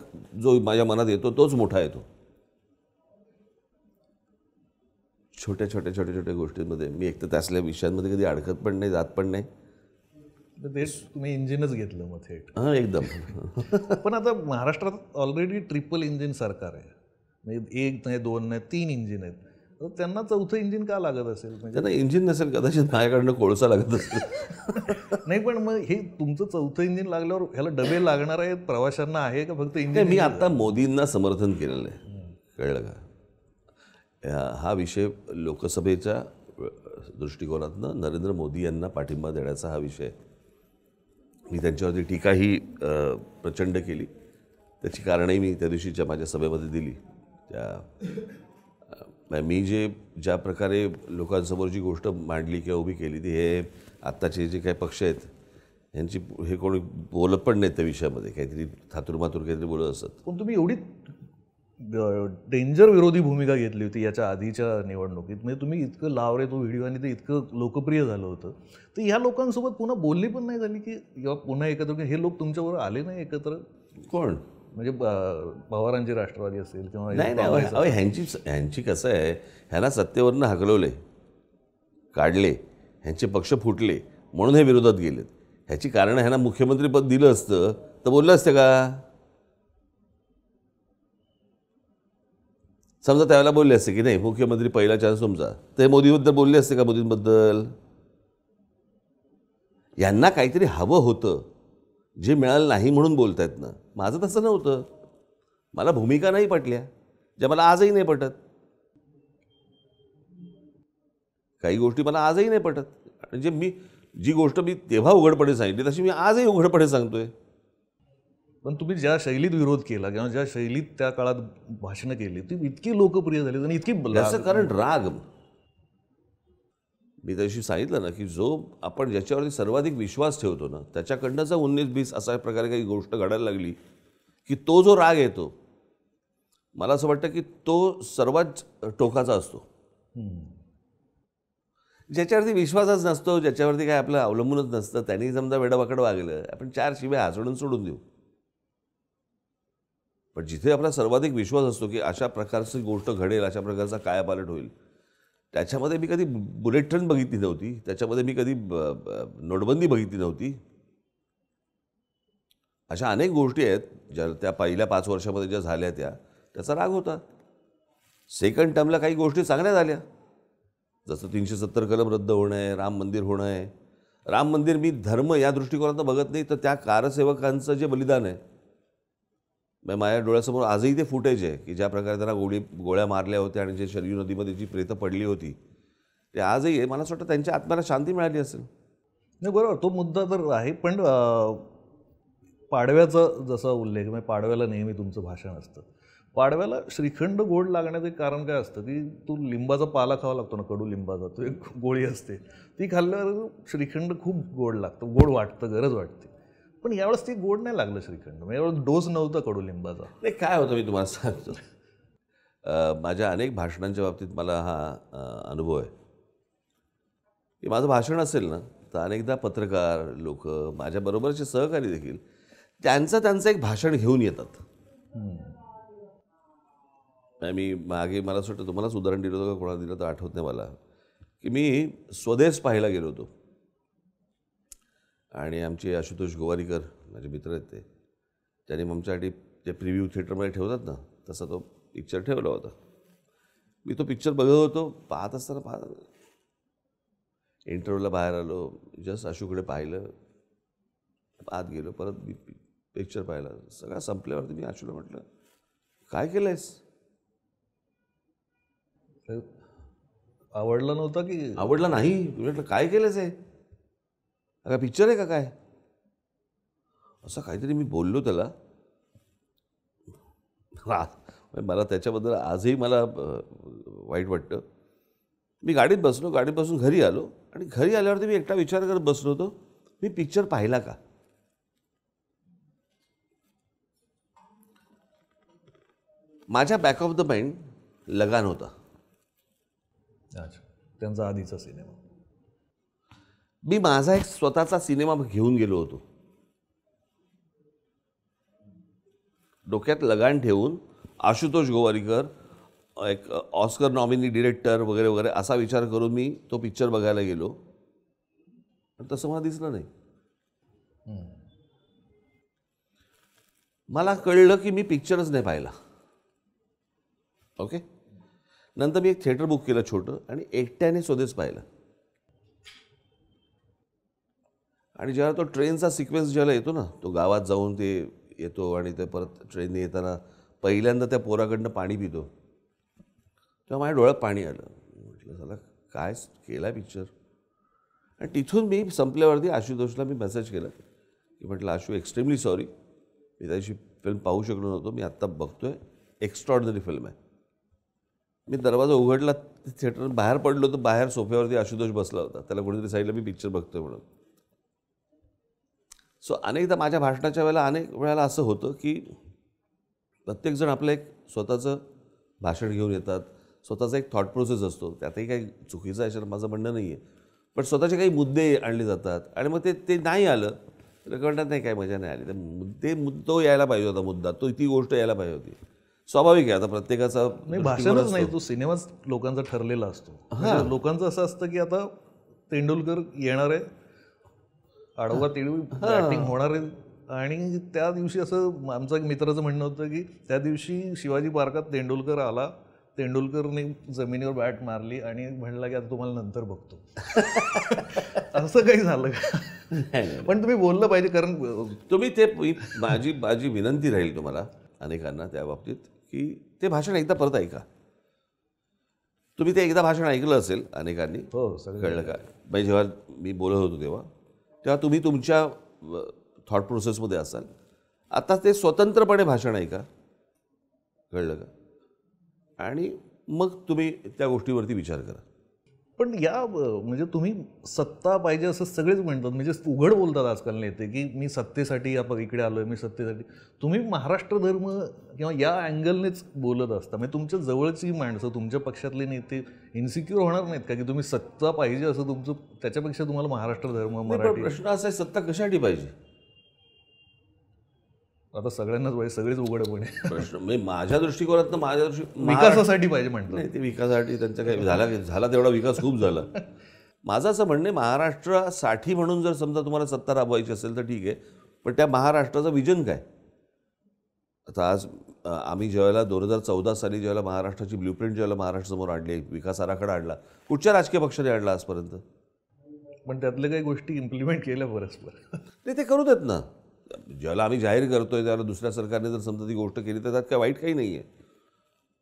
जो माझ्या मनात येतो तोच मोठा येतो छोट्या छोट्या छोट्या छोट्या गोष्टींमध्ये मी एक तर त्यासल्या विषयांमध्ये कधी अडकत पण नाही जात पण नाही तेच तुम्ही इंजिनच घेतलं मग थेट हां एकदम पण आता महाराष्ट्रात ऑलरेडी ट्रिपल इंजिन सरकार आहे म्हणजे एक नाही दोन नाही तीन इंजिन आहेत तर त्यांना चौथं इंजिन का लागत असेल म्हणजे त्यांना इंजिन नसेल कदाचित माझ्याकडनं कोळसा लागत असेल नाही पण मग हे तुमचं चौथं इंजिन लागल्यावर ह्याला डबे लागणार आहेत प्रवाशांना आहे का फक्त इंजिन मी आता मोदींना समर्थन केलेलं आहे कळलं का हा विषय लोकसभेच्या दृष्टिकोनातनं नरेंद्र मोदी यांना पाठिंबा देण्याचा हा विषय मी त्यांच्यावरती टीकाही प्रचंड केली त्याची कारणही मी त्या दिवशीच्या माझ्या सभेमध्ये दिली त्या मी जे ज्या प्रकारे लोकांसमोर जी गोष्ट मांडली किंवा उभी केली ती हे आत्ताचे जे काही पक्ष आहेत यांची हे कोणी बोलत पण नाही त्या विषयामध्ये काहीतरी थातुरमातुर काहीतरी बोलत असत पण तुम्ही एवढी डेंजर विरोधी भूमिका घेतली होती याच्या आधीच्या निवडणुकीत म्हणजे तुम्ही इतकं लाव रे तो व्हिडिओ आणि ते इतकं लोकप्रिय झालं होतं तर ह्या लोकांसोबत पुन्हा बोलली पण नाही झाली की किंवा पुन्हा एकत्र हे लोक तुमच्यावर आले नाही एकत्र कोण म्हणजे पवारांची राष्ट्रवादी असेल किंवा नाही नाही ह्यांची ह्यांची कसं आहे ह्याला सत्तेवरनं हकलवले काढले ह्यांचे पक्ष फुटले म्हणून हे विरोधात गेलेत ह्याची कारण ह्यांना मुख्यमंत्रीपद दिलं असतं तर बोललं असतं का समजा त्यावेळेला बोलले असते की नाही मुख्यमंत्री पहिला चान्स तुमचा ते मोदीबद्दल बोलले असते का मोदींबद्दल यांना काहीतरी हवं होतं जे मिळालं नाही म्हणून बोलतायत ना माझं तसं नव्हतं मला भूमिका नाही पटल्या ज्या मला आजही नाही पटत काही गोष्टी मला आजही नाही पटत आणि जे मी जी गोष्ट मी तेव्हा उघडपणे सांगितली तशी मी आजही उघडपणे सांगतोय पण तुम्ही ज्या शैलीत विरोध केला किंवा ज्या शैलीत त्या काळात भाषणं केली ती इतकी लोकप्रिय झाली आणि इतकी कारण राग मी त्याशी सांगितलं ना की जो आपण ज्याच्यावरती सर्वाधिक विश्वास ठेवतो ना त्याच्याकडनंचा उन्नीस बीस अशा प्रकारे काही गोष्ट घडायला लागली की तो जो राग येतो मला असं वाटतं की तो सर्वात टोकाचा असतो ज्याच्यावरती विश्वासच नसतो ज्याच्यावरती काय आपलं अवलंबूनच नसतं त्यांनी समजा वेडावाकडं वागलं आपण चार शिवे हासडून सोडून देऊ पण जिथे आपला सर्वाधिक विश्वास असतो की अशा प्रकारची गोष्ट घडेल अशा प्रकारचा कायापालट होईल त्याच्यामध्ये मी कधी बुलेट ट्रेन बघितली नव्हती त्याच्यामध्ये मी कधी नोटबंदी बघितली नव्हती अशा अनेक गोष्टी आहेत ज्या त्या पहिल्या पाच वर्षामध्ये ज्या झाल्या त्या त्याचा राग होता सेकंड टर्मला काही गोष्टी चांगल्या झाल्या जसं तीनशे सत्तर कलम रद्द होणं आहे राम मंदिर होणं आहे राम मंदिर मी धर्म या दृष्टिकोनातून बघत नाही तर त्या कारसेवकांचं जे बलिदान आहे मग माझ्या डोळ्यासमोर आजही ते फुटेज आहे की ज्या प्रकारे त्यांना गोळी गोळ्या मारल्या होत्या आणि जे शरीर नदीमध्ये जी प्रेतं पडली होती ते आजही आहे मला असं वाटतं त्यांच्या आत्म्याला शांती मिळाली असेल नाही बरोबर तो मुद्दा तर आहे पण पाडव्याचा जसा उल्लेख म्हणजे पाडव्याला नेहमी तुमचं भाषण असतं पाडव्याला श्रीखंड गोड लागण्याचं एक कारण काय असतं की तू लिंबाचा पाला खावा लागतो ना कडू लिंबाचा तो एक गोळी असते ती खाल्ल्यावर श्रीखंड खूप गोड लागतं गोड वाटतं गरज वाटते पण यावेळेस ती गोड नाही लागलं श्रीखंड म्हणजे डोस नव्हता कडुलिंबाचा नाही काय होतं मी तुम्हाला सांगतो माझ्या अनेक भाषणांच्या बाबतीत मला हा अनुभव आहे की माझं भाषण असेल ना तर अनेकदा पत्रकार लोक माझ्याबरोबरचे सहकारी देखील त्यांचं त्यांचं एक भाषण घेऊन येतात मी मागे मला असं वाटतं तुम्हालाच उदाहरण दिलं होतं का कोणाला दिलं तर आठवत नाही मला की मी स्वदेश पाहायला गेलो होतो आणि आमचे आशुतोष गोवारीकर माझे मित्र आहेत ते त्यांनी आमच्यासाठी ते प्रिव्ह्यू थिएटरमध्ये ठेवतात ना तसा तो पिक्चर ठेवला होता मी तो पिक्चर बघत होतो पाहत असताना पाहत इंटरव्ह्यूला बाहेर आलो जस्ट आशूकडे पाहिलं आत गेलो परत मी पिक्चर पाहिलं सगळा संपल्यावरती मी आशूला म्हटलं काय केलं आहेस आवडला नव्हतं की आवडला नाही म्हटलं काय केलंच आहे अगं पिक्चर आहे का काय असं काहीतरी मी बोललो त्याला मला त्याच्याबद्दल आजही मला वाईट वाटतं मी गाडीत बसलो गाडीत बसून घरी आलो आणि घरी आल्यावरती मी एकटा विचार करत बसलो होतो मी पिक्चर पाहिला का माझ्या back of the mind Lagaan होता त्यांचा आधीचा सिनेमा मी माझा एक स्वतःचा सिनेमा घेऊन गेलो होतो डोक्यात लगाण ठेवून आशुतोष गोवारीकर एक ऑस्कर नॉमिनी डिरेक्टर वगैरे वगैरे असा विचार करून मी तो पिक्चर बघायला गेलो पण तसं मला दिसलं नाही मला कळलं की मी पिक्चरच नाही पाहिला ओके नंतर मी एक थिएटर बुक केलं छोटं आणि एकट्याने स्वदेश पाहिलं आणि जेव्हा तो ट्रेनचा सिक्वेन्स ज्याला येतो ना तो गावात जाऊन ते येतो आणि ते परत ट्रेनने येताना पहिल्यांदा त्या पोराकडनं पाणी पितो तेव्हा माझ्या डोळ्यात पाणी आलं म्हटलं झालं काय केला पिक्चर आणि तिथून मी संपल्यावरती आशुतोषला मी मेसेज केला की म्हटलं आशू एक्स्ट्रीमली सॉरी मी त्याची फिल्म पाहू शकलो नव्हतो मी आत्ता बघतो आहे एक्स्ट्रॉर्डनरी फिल्म आहे मी दरवाजा उघडला थिएटर बाहेर पडलो तर बाहेर सोफ्यावरती आशुतोष बसला होता त्याला कुठेतरी साईडला मी पिक्चर बघतोय म्हणून सो अनेकदा माझ्या भाषणाच्या वेळेला अनेक वेळेला असं होतं की प्रत्येकजण आपलं एक स्वतःचं भाषण घेऊन येतात स्वतःचा एक थॉट प्रोसेस असतो त्यातही काही चुकीचं आहे माझं म्हणणं नाही आहे पण स्वतःचे काही मुद्दे आणले जातात आणि मग ते ते नाही आलं तर कळणार नाही काय मजा नाही आली तर मुद्दे तो यायला पाहिजे होता मुद्दा तो ती गोष्ट यायला पाहिजे होती स्वाभाविक आहे आता प्रत्येकाचा नाही भाषणच नाही तो सिनेमाच लोकांचा ठरलेला असतो म्हणजे लोकांचं असं असतं की आता तेंडुलकर येणार आहे आडवा तिळवी बॅटिंग होणार आणि त्या दिवशी असं आमचं एक मित्राचं म्हणणं होतं की त्या दिवशी शिवाजी पार्कात तेंडुलकर आला तेंडुलकरने जमिनीवर बॅट मारली आणि म्हणला की आता तुम्हाला नंतर बघतो असं काही झालं का पण तुम्ही बोललं पाहिजे कारण तुम्ही ते माझी माझी विनंती राहील तुम्हाला अनेकांना त्या बाबतीत की ते भाषण एकदा परत ऐका तुम्ही ते एकदा भाषण ऐकलं असेल अनेकांनी हो सगळं कळलं का म्हणजे जेव्हा मी बोलत होतो तेव्हा तेव्हा तुम्ही तुमच्या थॉट प्रोसेसमध्ये असाल आता ते स्वतंत्रपणे भाषण आहे का कळलं का आणि मग तुम्ही त्या गोष्टीवरती विचार करा पण या म्हणजे तुम्ही सत्ता पाहिजे असं सगळेच म्हणतात म्हणजे उघड बोलतात आजकाल नेते की मी सत्तेसाठी या इकडे आलो आहे मी सत्तेसाठी तुम्ही महाराष्ट्र धर्म किंवा या अँगलनेच बोलत असता म्हणजे तुमच्या जवळची माणसं तुमच्या पक्षातले नेते इन्सिक्युअर होणार नाहीत का की तुम्ही सत्ता पाहिजे असं तुमचं त्याच्यापेक्षा तुम्हाला महाराष्ट्र धर्म मराठी प्रश्न असा आहे सत्ता कशासाठी पाहिजे आता सगळ्यांनाच पाहिजे सगळेच उघड पण म्हणजे माझ्या दृष्टिकोनात माझ्या दृष्टी विकासासाठी पाहिजे म्हणतो ते विकासासाठी त्यांचा काही झाला झाला तेवढा विकास खूप झाला माझं असं म्हणणे महाराष्ट्रासाठी म्हणून जर समजा तुम्हाला सत्ता राबवायची असेल तर ठीक आहे पण त्या महाराष्ट्राचं विजन काय आता आज आम्ही ज्यावेळेला दोन हजार चौदा साली ज्यावेळेला महाराष्ट्राची ब्ल्यूप्रिंट ज्यावेळेला महाराष्ट्रासमोर आणली विकास आराखडा आणला कुठच्या राजकीय पक्षाने आणला आजपर्यंत पण त्यातल्या काही गोष्टी इम्प्लिमेंट केल्या परस्पर नाही ते करू देत ना ज्याला आम्ही जाहीर करतोय त्याला दुसऱ्या सरकारने जर समजा ती गोष्ट केली तर त्यात काय वाईट काही नाही आहे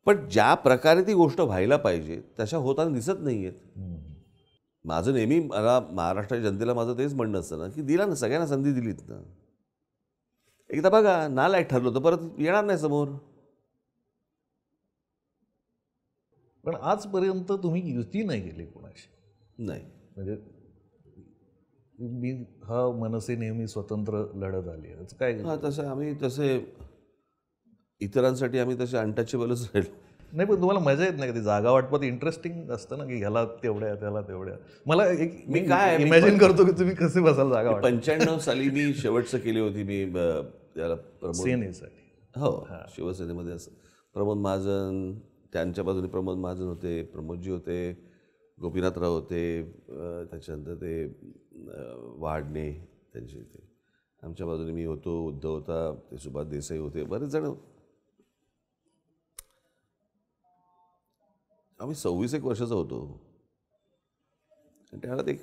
पण ज्या प्रकारे ती गोष्ट व्हायला पाहिजे तशा होताना दिसत नाही आहेत माझं नेहमी मला महाराष्ट्राच्या जनतेला माझं तेच म्हणणं असतं ना की दिला ना सगळ्यांना संधी दिलीत ना एकदा बघा नालायक ठरलो तर परत येणार नाही समोर पण आजपर्यंत तुम्ही युती नाही केली कोणाशी नाही म्हणजे मी हा मनसे नेहमी स्वतंत्र लढत आली काय हा तसं आम्ही तसे इतरांसाठी आम्ही तसे अनटचेबलच राहिलो नाही पण तुम्हाला मजा येत नाही जागा वाटपत इंटरेस्टिंग असतं ना की ह्याला तेवढ्या त्याला तेवढ्या मला एक मी काय इमॅजिन करतो की तुम्ही कसे बसाल जागा पंच्याण्णव साली मी शेवटचं केली होती मी त्याला सेनेसाठी हो शिवसेनेमध्ये असं प्रमोद महाजन त्यांच्या बाजूने प्रमोद महाजन होते प्रमोदजी होते गोपीनाथराव होते त्याच्यानंतर ते वाढणे त्यांचे ते आमच्या बाजूने मी होतो उद्धव होता ते सुभाष देसाई होते बरेच जण आम्ही सव्वीस एक वर्षाचा होतो त्याला एक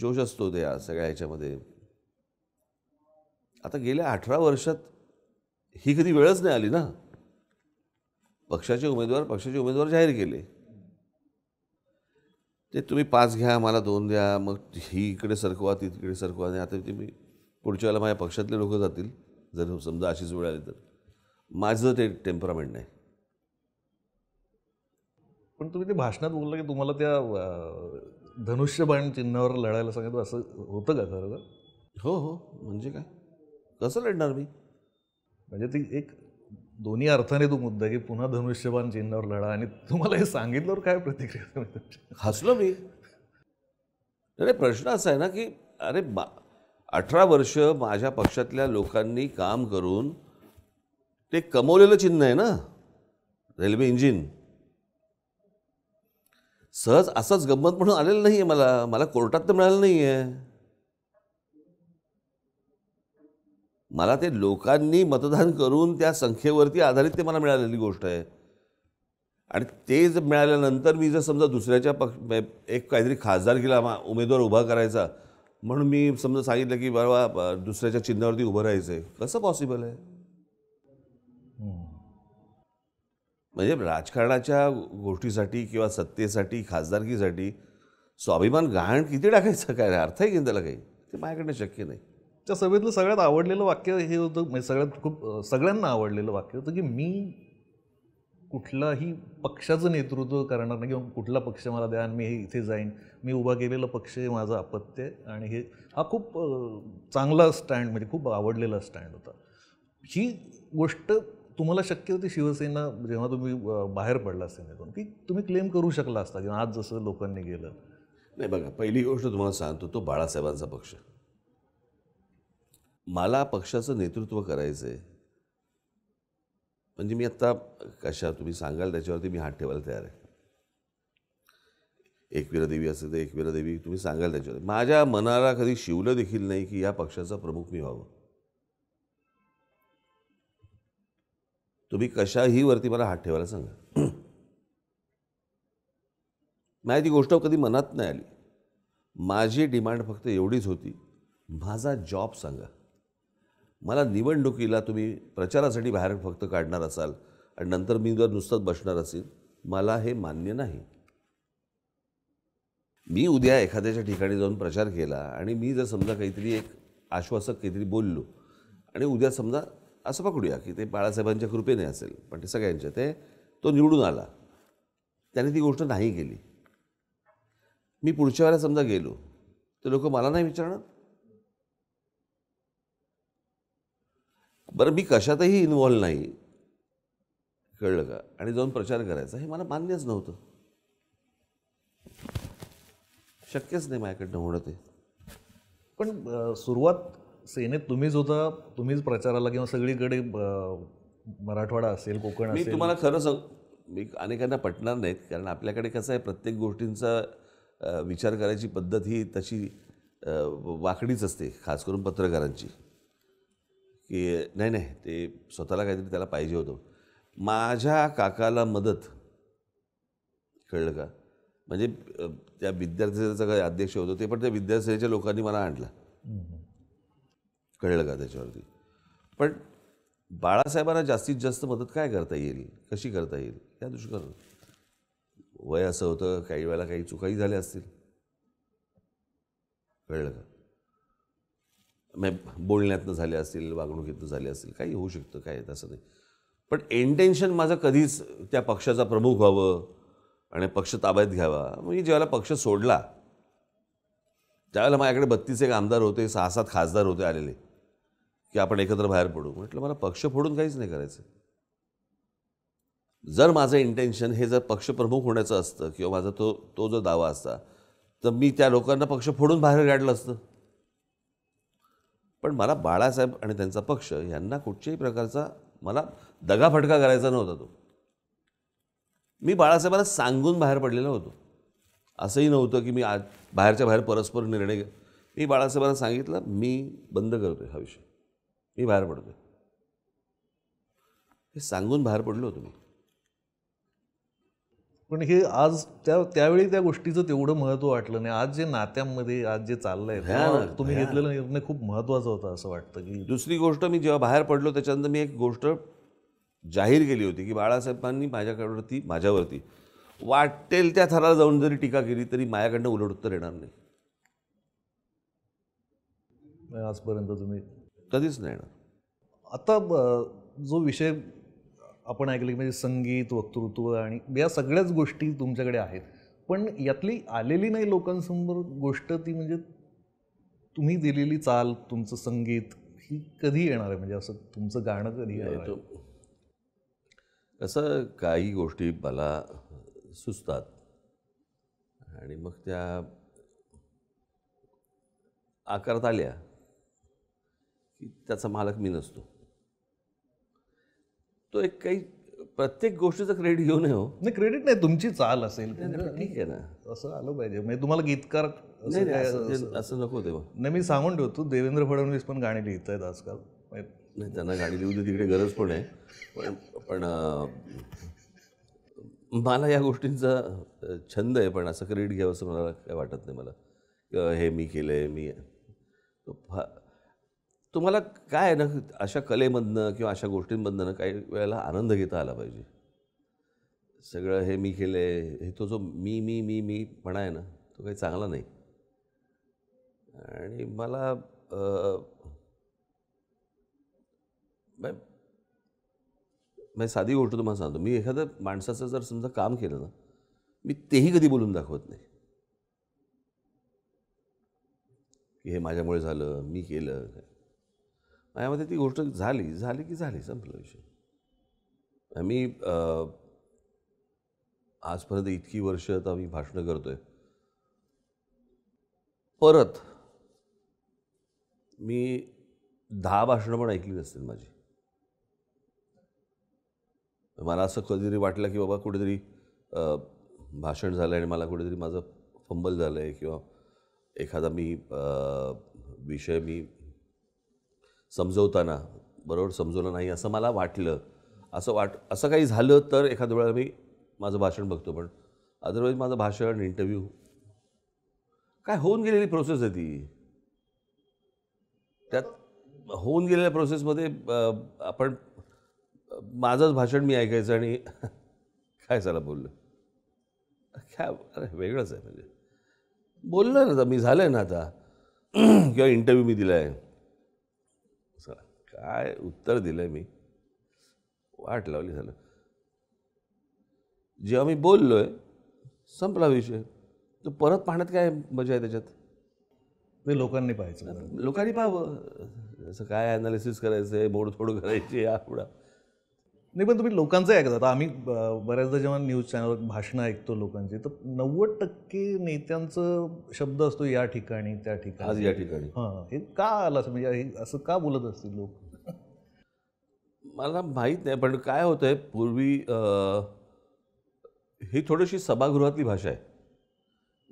जोश असतो त्या सगळ्या ह्याच्यामध्ये आता गेल्या अठरा वर्षात ही कधी वेळच नाही आली ना पक्षाचे उमेदवार पक्षाचे उमेदवार जाहीर केले ते तुम्ही पाच घ्या मला दोन द्या मग ही इकडे सरकवा ती तिकडे सरकवा आणि आता ते मी पुढच्या वेळेला माझ्या पक्षातले लोकं जातील जर समजा अशीच वेळ आली तर माझं ते टेम्परामेंट नाही पण तुम्ही ते भाषणात बोललं की तुम्हाला त्या धनुष्यबाण चिन्हावर लढायला सांगितलं असं होतं का खरं हो हो म्हणजे काय कसं लढणार मी म्हणजे ती एक दोन्ही अर्थाने तो मुद्दा की पुन्हा धनुष्यबाण चिन्हावर लढा आणि तुम्हाला हे सांगितल्यावर काय प्रतिक्रिया हसलो मी अरे प्रश्न असा आहे ना की अरे बा अठरा वर्ष माझ्या पक्षातल्या लोकांनी काम करून ते कमवलेलं चिन्ह आहे ना रेल्वे इंजिन सहज असंच गंमत म्हणून आलेलं नाही आहे मला मला कोर्टात तर मिळालं नाही आहे मला ते लोकांनी मतदान करून त्या संख्येवरती आधारित ते मला मिळालेली गोष्ट आहे आणि ते जर मिळाल्यानंतर मी जर समजा दुसऱ्याच्या पक्ष एक काहीतरी खासदारकीला मा उमेदवार उभा करायचा म्हणून मी समजा सांगितलं की बाबा दुसऱ्याच्या चिन्हावरती उभं राहायचं आहे कसं पॉसिबल आहे म्हणजे राजकारणाच्या गोष्टीसाठी किंवा सत्तेसाठी खासदारकीसाठी स्वाभिमान गहाण किती टाकायचं काय अर्थ आहे की त्याला काही ते माझ्याकडनं शक्य नाही त्या सभेतलं सगळ्यात आवडलेलं वाक्य हे होतं म्हणजे सगळ्यात खूप सगळ्यांना आवडलेलं वाक्य होतं की मी कुठलाही पक्षाचं नेतृत्व करणार नाही किंवा कुठला पक्ष मला द्या आणि मी हे इथे जाईन मी उभा केलेलं पक्ष हे माझं अपत्य आणि हे हा खूप चांगला स्टँड म्हणजे खूप आवडलेला स्टँड होता ही गोष्ट तुम्हाला शक्य होती शिवसेना जेव्हा तुम्ही बाहेर पडला सेनेतून की तुम्ही क्लेम करू शकला असता किंवा आज जसं लोकांनी गेलं नाही बघा पहिली गोष्ट तुम्हाला सांगतो तो बाळासाहेबांचा पक्ष मला पक्षाचं नेतृत्व करायचं आहे म्हणजे मी आत्ता कशा तुम्ही सांगाल त्याच्यावरती मी हात ठेवायला तयार आहे एकवीरा देवी असेल तर एकवीरा देवी तुम्ही सांगाल त्याच्यावर माझ्या मनाला कधी शिवलं देखील नाही की या पक्षाचा प्रमुख मी व्हावं तुम्ही कशाही वरती मला हात ठेवायला सांगा नाही ती गोष्ट कधी मनात नाही आली माझी डिमांड फक्त एवढीच होती माझा जॉब सांगा मला निवडणुकीला तुम्ही प्रचारासाठी बाहेर फक्त काढणार असाल आणि नंतर मी जर नुसतंच बसणार असेल मला हे मान्य नाही मी उद्या एखाद्याच्या ठिकाणी जाऊन प्रचार केला आणि मी जर समजा काहीतरी एक आश्वासक काहीतरी बोललो आणि उद्या समजा असं पकडूया की ते बाळासाहेबांच्या कृपेने असेल पण ते सगळ्यांच्या ते तो निवडून आला त्याने ती गोष्ट नाही केली मी पुढच्या वेळेला समजा गेलो तर लोक मला नाही विचारणार बरं मी कशातही इन्व्हॉल्व नाही कळलं का आणि जाऊन प्रचार करायचा हे मला मान्यच नव्हतं शक्यच नाही माझ्याकडनं होणं ते पण सुरुवात सेनेत तुम्हीच होता तुम्हीच प्रचाराला किंवा सगळीकडे मराठवाडा असेल कोकण मी तुम्हाला खरं सांग मी अनेकांना पटणार नाहीत कारण आपल्याकडे कसं आहे प्रत्येक गोष्टींचा विचार करायची पद्धत ही तशी वाकडीच असते खास करून पत्रकारांची की नाही नाही ते स्वतःला काहीतरी त्याला पाहिजे होतं माझ्या काकाला मदत कळलं का म्हणजे त्या विद्यार्थ्याचा काही अध्यक्ष होतो ते पण त्या विद्यार्थीच्या लोकांनी मला आणलं कळलं का त्याच्यावरती पण बाळासाहेबांना जास्तीत जास्त मदत काय करता येईल कशी करता येईल या दुष्कर वय असं होतं काही वेळेला काही चुकाही झाल्या असतील कळलं का बोलण्यातनं झाले असतील वागणुकीतनं झाले असतील काही होऊ शकतं काय तसं नाही पण इंटेन्शन माझं कधीच त्या पक्षाचा प्रमुख व्हावं आणि पक्ष ताब्यात घ्यावा मी ज्यावेळेला पक्ष सोडला त्यावेळेला माझ्याकडे बत्तीस एक आमदार होते सहा सात खासदार होते आलेले की आपण एकत्र बाहेर पडू म्हटलं मला पक्ष फोडून काहीच नाही करायचं जर माझं इंटेन्शन हे जर पक्षप्रमुख होण्याचं असतं किंवा माझा तो तो जो दावा असता तर मी त्या लोकांना पक्ष फोडून बाहेर काढलं असतं पण मला बाळासाहेब आणि त्यांचा पक्ष यांना कुठच्याही प्रकारचा मला दगाफटका करायचा नव्हता तो मी बाळासाहेबांना सांगून बाहेर पडलेलो होतो असंही नव्हतं की मी आज बाहेरच्या बाहेर परस्पर निर्णय घे मी बाळासाहेबांना सांगितलं मी बंद करतो हा विषय मी बाहेर पडतो हे सांगून बाहेर पडलो होतो मी पण हे आज त्या त्यावेळी त्या गोष्टीचं तेवढं महत्त्व वाटलं नाही आज जे नात्यांमध्ये आज जे चाललंय तुम्ही घेतलेला निर्णय खूप महत्त्वाचा होता असं वाटतं की दुसरी गोष्ट मी जेव्हा बाहेर पडलो त्याच्यानंतर मी एक गोष्ट जाहीर केली होती की बाळासाहेबांनी माझ्याकडवरती माझ्यावरती वाटेल त्या थराला जाऊन जरी टीका केली तरी माझ्याकडनं उलट उत्तर येणार नाही आजपर्यंत तुम्ही कधीच नाही येणार आता जो विषय आपण ऐकलं की म्हणजे संगीत वक्तृत्व आणि या सगळ्याच गोष्टी तुमच्याकडे आहेत पण यातली आलेली नाही लोकांसमोर गोष्ट ती म्हणजे तुम्ही दिलेली चाल तुमचं संगीत ही कधी येणार आहे म्हणजे असं तुमचं गाणं कधी येणार असं काही गोष्टी मला सुचतात आणि मग त्या आकारात आल्या की त्याचा मालक मी नसतो तो एक काही प्रत्येक गोष्टीचं क्रेडिट घेऊन नये हो नाही क्रेडिट नाही तुमची चाल असेल ठीक आहे ना असं आलं पाहिजे म्हणजे तुम्हाला गीतकार असं नको तेव्हा नाही मी सांगून ठेवतो देवेंद्र फडणवीस पण गाणी लिहित आहेत आजकाल म्हणजे नाही त्यांना गाणी लिहू दे तिकडे गरज पण आहे पण पण मला या गोष्टींचा छंद आहे पण असं क्रेडिट घ्यावं असं मला काय वाटत नाही मला हे मी केलं आहे मी तो फा तुम्हाला काय आहे ना अशा कलेमधनं किंवा अशा गोष्टींमधनं काही वेळेला आनंद घेता आला पाहिजे सगळं हे मी केलं हे तो जो मी मी मी मी म्हणा आहे ना तो काही चांगला नाही आणि मला मी साधी गोष्ट तुम्हाला सांगतो मी एखादं माणसाचं जर समजा काम केलं ना मी तेही कधी बोलून दाखवत नाही की हे माझ्यामुळे झालं मी केलं यामध्ये ती गोष्ट झाली झाली की झाली संपलं विषय आम्ही आजपर्यंत इतकी वर्ष आता मी भाषणं करतोय परत मी दहा भाषणं पण ऐकली नसतील माझी मला असं कधीतरी वाटलं की बाबा कुठेतरी भाषण झालं आणि मला कुठेतरी माझं फंबल झालं आहे किंवा एखादा मी विषय मी समजवताना बरोबर समजवलं नाही असं मला वाटलं असं वाट असं काही झालं तर एखाद्या वेळेला मी माझं भाषण बघतो पण अदरवाईज माझं भाषण इंटरव्ह्यू काय होऊन गेलेली प्रोसेस आहे ती त्यात होऊन गेलेल्या प्रोसेसमध्ये आपण माझंच भाषण मी ऐकायचं आणि काय झालं बोललं काय अरे वेगळंच आहे म्हणजे बोललं ना आता मी झालं आहे ना आता किंवा इंटरव्ह्यू मी दिला आहे काय उत्तर दिलं मी वाट लावली झालं जेव्हा मी बोललो आहे संपला विषय तो परत पाहण्यात काय मजा आहे त्याच्यात ते लोकांनी पाहायचं लोकांनी पाहावं असं काय ॲनालिसिस करायचं आहे मोडतोड करायची आवडा नाही पण तुम्ही लोकांचं ऐकत आता आम्ही बऱ्याचदा जेव्हा न्यूज चॅनलवर भाषणं ऐकतो लोकांचे तर नव्वद टक्के नेत्यांचं शब्द असतो या ठिकाणी त्या ठिकाणी आज या ठिकाणी हां हे का आलं असं म्हणजे असं का बोलत असतील लोक मला माहीत नाही पण काय होतं आहे पूर्वी ही थोडीशी सभागृहातली भाषा आहे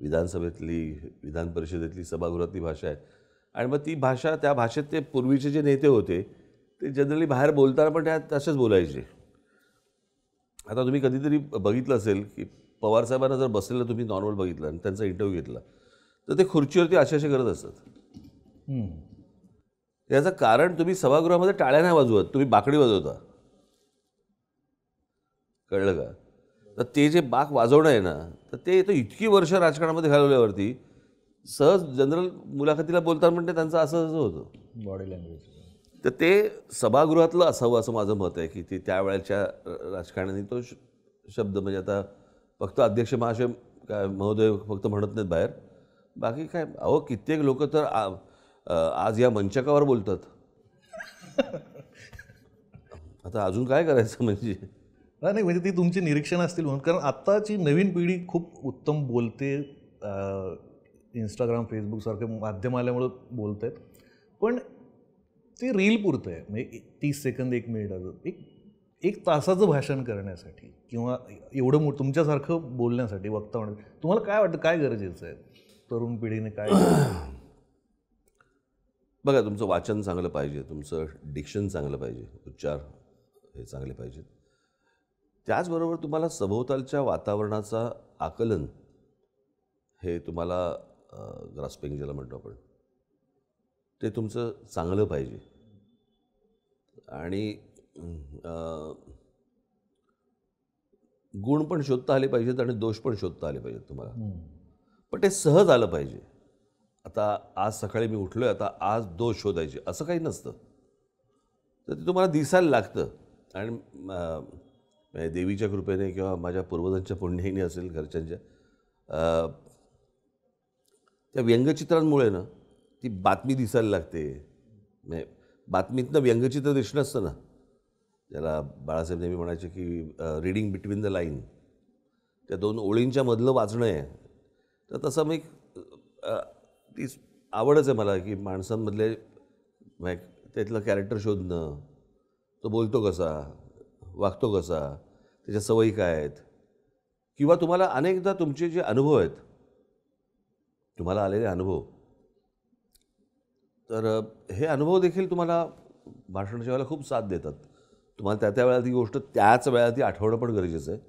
विधानसभेतली विधान परिषदेतली सभागृहातली भाषा आहे आणि मग ती भाषा त्या भाषेत ते पूर्वीचे जे नेते होते ते जनरली बाहेर बोलताना पण त्या तसेच बोलायचे आता तुम्ही कधीतरी बघितलं असेल की पवारसाहेबांना जर बसलेलं तुम्ही नॉर्मल बघितलं आणि त्यांचा इंटरव्ह्यू घेतला तर ते खुर्चीवरती असे असे करत असतात याचं कारण तुम्ही सभागृहामध्ये टाळ्या नाही वाजवत तुम्ही बाकडी वाजवता कळलं का तर ते जे बाक वाजवणं आहे ना तर ते तर इतकी वर्ष राजकारणामध्ये घालवल्यावरती सहज जनरल मुलाखतीला बोलताना म्हणते त्यांचं असं असं होतं बॉडी लँग्वेज तर ते सभागृहातलं असावं असं माझं मत आहे की ते त्यावेळेच्या राजकारणाने तो शब्द म्हणजे आता फक्त अध्यक्ष महाशय काय महोदय फक्त म्हणत नाहीत बाहेर बाकी काय अहो कित्येक लोक तर आज या मंचकावर बोलतात आता अजून काय करायचं म्हणजे नाही नाही म्हणजे ती तुमची निरीक्षण असतील म्हणून कारण आत्ताची नवीन पिढी खूप उत्तम बोलते इंस्टाग्राम फेसबुकसारखे माध्यम आल्यामुळं बोलत आहेत पण ते रील पुरतं आहे म्हणजे तीस सेकंद एक मिनिटाचं एक एक तासाचं भाषण करण्यासाठी किंवा एवढं मोठं तुमच्यासारखं बोलण्यासाठी वक्ता म्हणून तुम्हाला काय वाटतं काय गरजेचं आहे तरुण पिढीने काय बघा तुमचं वाचन चांगलं पाहिजे तुमचं डिक्शन चांगलं पाहिजे उच्चार हे चांगले पाहिजेत त्याचबरोबर तुम्हाला सभोवतालच्या वातावरणाचा आकलन हे तुम्हाला ग्रास्पिंग ज्याला म्हणतो आपण ते तुमचं चांगलं पाहिजे आणि गुण पण शोधता आले पाहिजेत आणि दोष पण शोधता आले पाहिजेत तुम्हाला पण ते सहज आलं पाहिजे आता आज सकाळी मी उठलो आहे आता आज दोष शोधायचे असं काही नसतं तर ते तुम्हाला दिसायला लागतं आणि म्हणजे देवीच्या कृपेने किंवा माझ्या पूर्वजांच्या पुण्याईने असेल घरच्यांच्या त्या व्यंगचित्रांमुळे ना ती बातमी दिसायला लागते म्हणजे बातमीतनं व्यंगचित्र दिसणं असतं ना ज्याला बाळासाहेब नेहमी म्हणायचे की रीडिंग बिटवीन द लाईन त्या दोन ओळींच्या मधलं वाचणं आहे तर तसं मी तीच आवडच आहे मला की माणसांमधले त्यातलं कॅरेक्टर शोधणं तो बोलतो कसा वागतो कसा त्याच्या सवयी काय आहेत किंवा तुम्हाला अनेकदा तुमचे जे अनुभव आहेत तुम्हाला आलेले अनुभव तर हे अनुभव देखील तुम्हाला भाषणाच्या वेळेला खूप साथ देतात तुम्हाला त्या त्या वेळेला ती गोष्ट त्याच वेळेला ती आठवणं पण गरजेचं आहे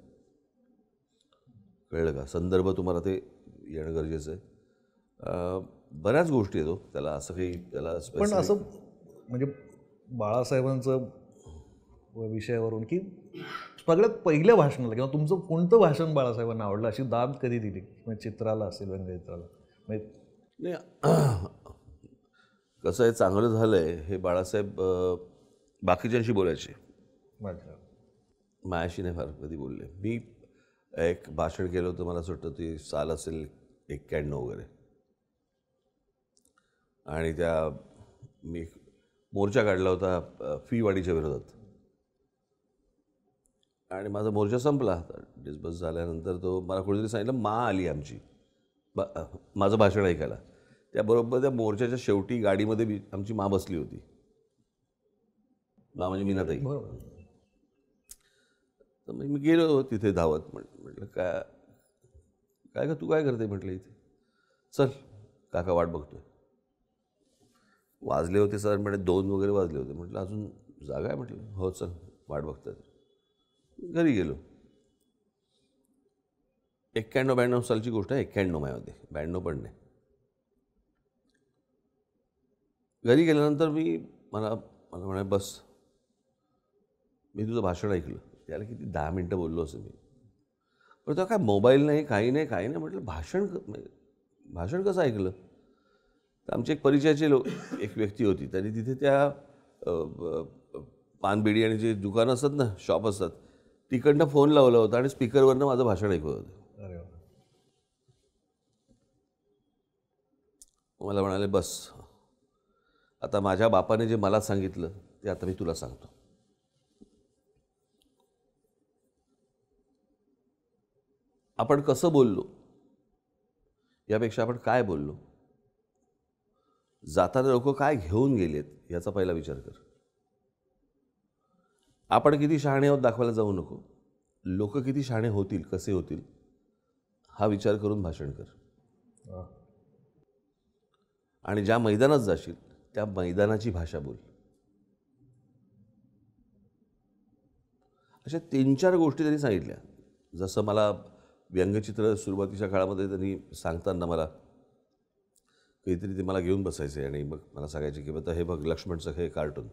कळलं का संदर्भ तुम्हाला ते येणं गरजेचं आहे बऱ्याच गोष्टी येतो हो. त्याला असं काही त्याला पण असं म्हणजे बाळासाहेबांचं विषयावरून की सगळ्यात पहिल्या भाषणाला किंवा तुमचं कोणतं भाषण बाळासाहेबांना आवडलं अशी दाद कधी दिली म्हणजे चित्राला असेल व्यंगचित्राला म्हणजे कसं आहे चांगलं झालं आहे हे बाळासाहेब बाकीच्यांशी बोलायचे मायाशी नाही फार कधी बोलले मी एक भाषण केलं होतं मला असं वाटतं ते साल असेल एक्क्याण्णव वगैरे आणि त्या मी मोर्चा काढला होता फी वाढीच्या विरोधात आणि माझा मोर्चा संपला डिस्बस झाल्यानंतर तो मला कोणीतरी सांगितलं मा आली आमची बा माझं भाषण ऐकायला त्याबरोबर त्या मोर्चाच्या शेवटी गाडीमध्ये बी आमची मा बसली होती मा म्हणजे मीनाताई बरोबर तर मग मी गेलो तिथे धावत म्हण म्हटलं काय काय का तू काय करते म्हटलं इथे चल काका वाट बघतोय वाजले होते सर म्हणजे दोन वगैरे वाजले होते म्हटलं अजून जागा आहे म्हटलं हो चल वाट बघतात घरी गेलो एक्क्याण्णव ब्याण्णव सालची गोष्ट आहे एक्क्याण्णव होते ब्याण्णव पण नाही घरी गेल्यानंतर मी मला मला म्हणाले बस मी तुझं भाषण ऐकलं त्याला किती दहा मिनटं बोललो असं मी पण तेव्हा काय मोबाईल नाही काही नाही काही नाही म्हटलं भाषण भाषण कसं ऐकलं आमचे एक परिचयाचे लोक एक व्यक्ती होती त्यांनी तिथे त्या पानबिडी आणि जे दुकानं असतात ना शॉप असतात तिकडनं फोन लावला होता आणि स्पीकरवरनं माझं भाषण ऐकवलं होतं मला म्हणाले बस आता माझ्या बापाने जे मला सांगितलं ते आता मी तुला सांगतो आपण कसं बोललो यापेक्षा आपण काय बोललो जाताना लोक काय घेऊन गेलेत याचा पहिला विचार कर आपण किती शहाणे आहोत दाखवायला जाऊ नको लोक किती शहाणे होतील कसे होतील हा विचार करून भाषण कर आणि ज्या मैदानात जाशील त्या मैदानाची भाषा बोल अशा तीन चार गोष्टी त्यांनी सांगितल्या जसं मला व्यंगचित्र सुरुवातीच्या काळामध्ये त्यांनी सांगताना मला काहीतरी ते मला घेऊन बसायचे आणि मग मला सांगायचे की बघा हे बघ लक्ष्मणचं हे कार्टून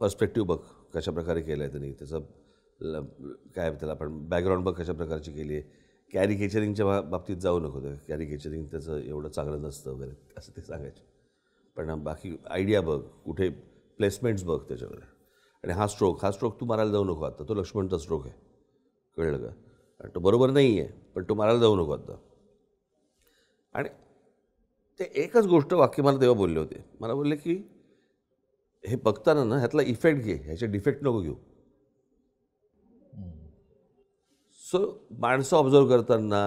पर्स्पेक्टिव्ह बघ कशा प्रकारे केलं आहे त्यांनी त्याचं काय त्याला आपण बॅकग्राऊंड बघ कशा प्रकारची केली आहे कॅरिकेचरिंगच्या बा बाबतीत जाऊ नको ते कॅरिकेचरिंग त्याचं एवढं चांगलं नसतं वगैरे असं ते सांगायचे पण बाकी आयडिया बघ कुठे प्लेसमेंट्स बघ त्याच्याकडे आणि हा स्ट्रोक हा स्ट्रोक तू मारायला जाऊ नको आता तो लक्ष्मणचा स्ट्रोक आहे कळलं का तो बरोबर नाही आहे पण तो मारायला जाऊ नको आता आणि ते एकच गोष्ट वाक्य मला तेव्हा बोलले होते मला बोलले की हे बघताना ना ह्यातला इफेक्ट घे ह्याचे डिफेक्ट नको घेऊ सो माणसं ऑब्झर्व करताना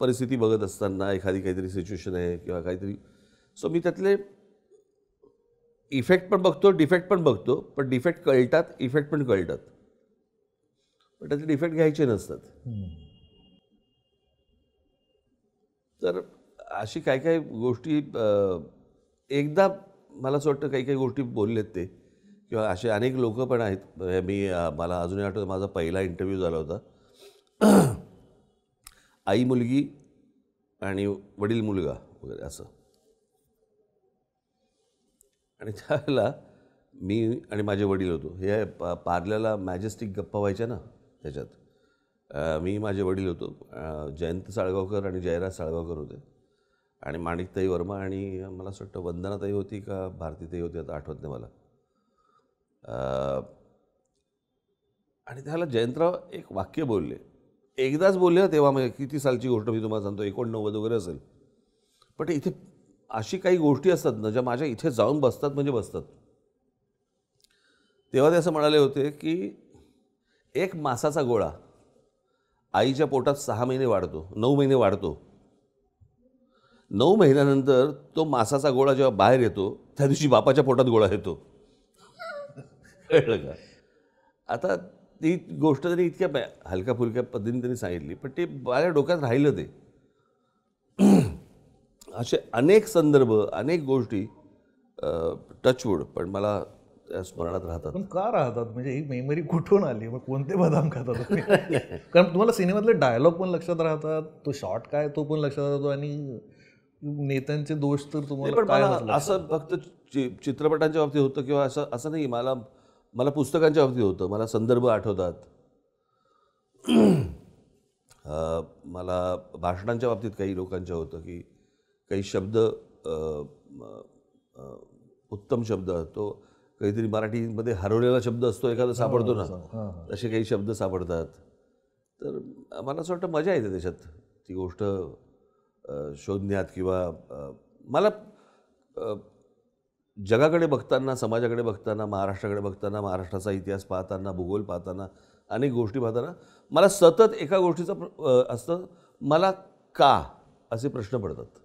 परिस्थिती बघत असताना एखादी काहीतरी सिच्युएशन आहे किंवा काहीतरी सो मी त्यातले इफेक्ट पण बघतो डिफेक्ट पण बघतो पण डिफेक्ट कळतात इफेक्ट पण कळतात पण त्याचे डिफेक्ट घ्यायचे नसतात तर अशी काही काही गोष्टी एकदा मला असं वाटतं काही काही गोष्टी बोललेत ते किंवा असे अनेक लोक पण आहेत मी मला अजूनही आठवतं माझा पहिला इंटरव्ह्यू झाला होता आई मुलगी आणि वडील मुलगा वगैरे असं आणि त्यावेळेला मी आणि माझे वडील होतो हे पार्ल्याला मॅजेस्टिक गप्पा व्हायच्या ना त्याच्यात मी माझे वडील होतो जयंत साळगावकर आणि जयराज साळगावकर होते आणि माणिकताई वर्मा आणि मला असं वाटतं वंदनाताई होती का भारतीताई होती आता आठवत नाही मला आणि त्याला जयंतराव एक वाक्य बोलले एकदाच बोलले तेव्हा म्हणजे किती सालची गोष्ट मी तुम्हाला सांगतो एकोणनव्वद वगैरे असेल पण इथे अशी काही गोष्टी असतात ना ज्या माझ्या इथे जाऊन बसतात म्हणजे बसतात तेव्हा ते असं म्हणाले होते की एक मासाचा गोळा आईच्या पोटात सहा महिने वाढतो नऊ महिने वाढतो नऊ महिन्यानंतर तो मासाचा गोळा जेव्हा बाहेर येतो त्या दिवशी बापाच्या पोटात गोळा येतो कळलं का आता ती गोष्ट तरी इतक्या हलक्या फुलक्या पद्धतीने त्यांनी सांगितली पण ते माझ्या डोक्यात राहिलं ते असे अनेक संदर्भ अनेक गोष्टी टचवूड पण मला त्या स्मरणात राहतात का राहतात म्हणजे ही मेमरी कुठून आली मग कोणते बदाम खातात कारण तुम्हाला सिनेमातले डायलॉग पण लक्षात राहतात तो शॉर्ट काय तो पण लक्षात राहतो आणि नेत्यांचे दोष तर तुम्हाला काय असं फक्त चित्रपटांच्या बाबतीत होतं किंवा असं असं नाही मला मला पुस्तकांच्या बाबतीत होतं मला संदर्भ आठवतात मला भाषणांच्या बाबतीत काही लोकांच्या होतं की काही शब्द उत्तम शब्द तो काहीतरी मराठीमध्ये हरवलेला शब्द असतो एखादा सापडतो ना तसे काही शब्द सापडतात तर मला असं वाटतं मजा येते त्याच्यात ती गोष्ट शोधण्यात किंवा मला जगाकडे बघताना समाजाकडे बघताना महाराष्ट्राकडे बघताना महाराष्ट्राचा इतिहास पाहताना भूगोल पाहताना अनेक गोष्टी पाहताना मला सतत एका गोष्टीचं असतं मला का असे प्रश्न पडतात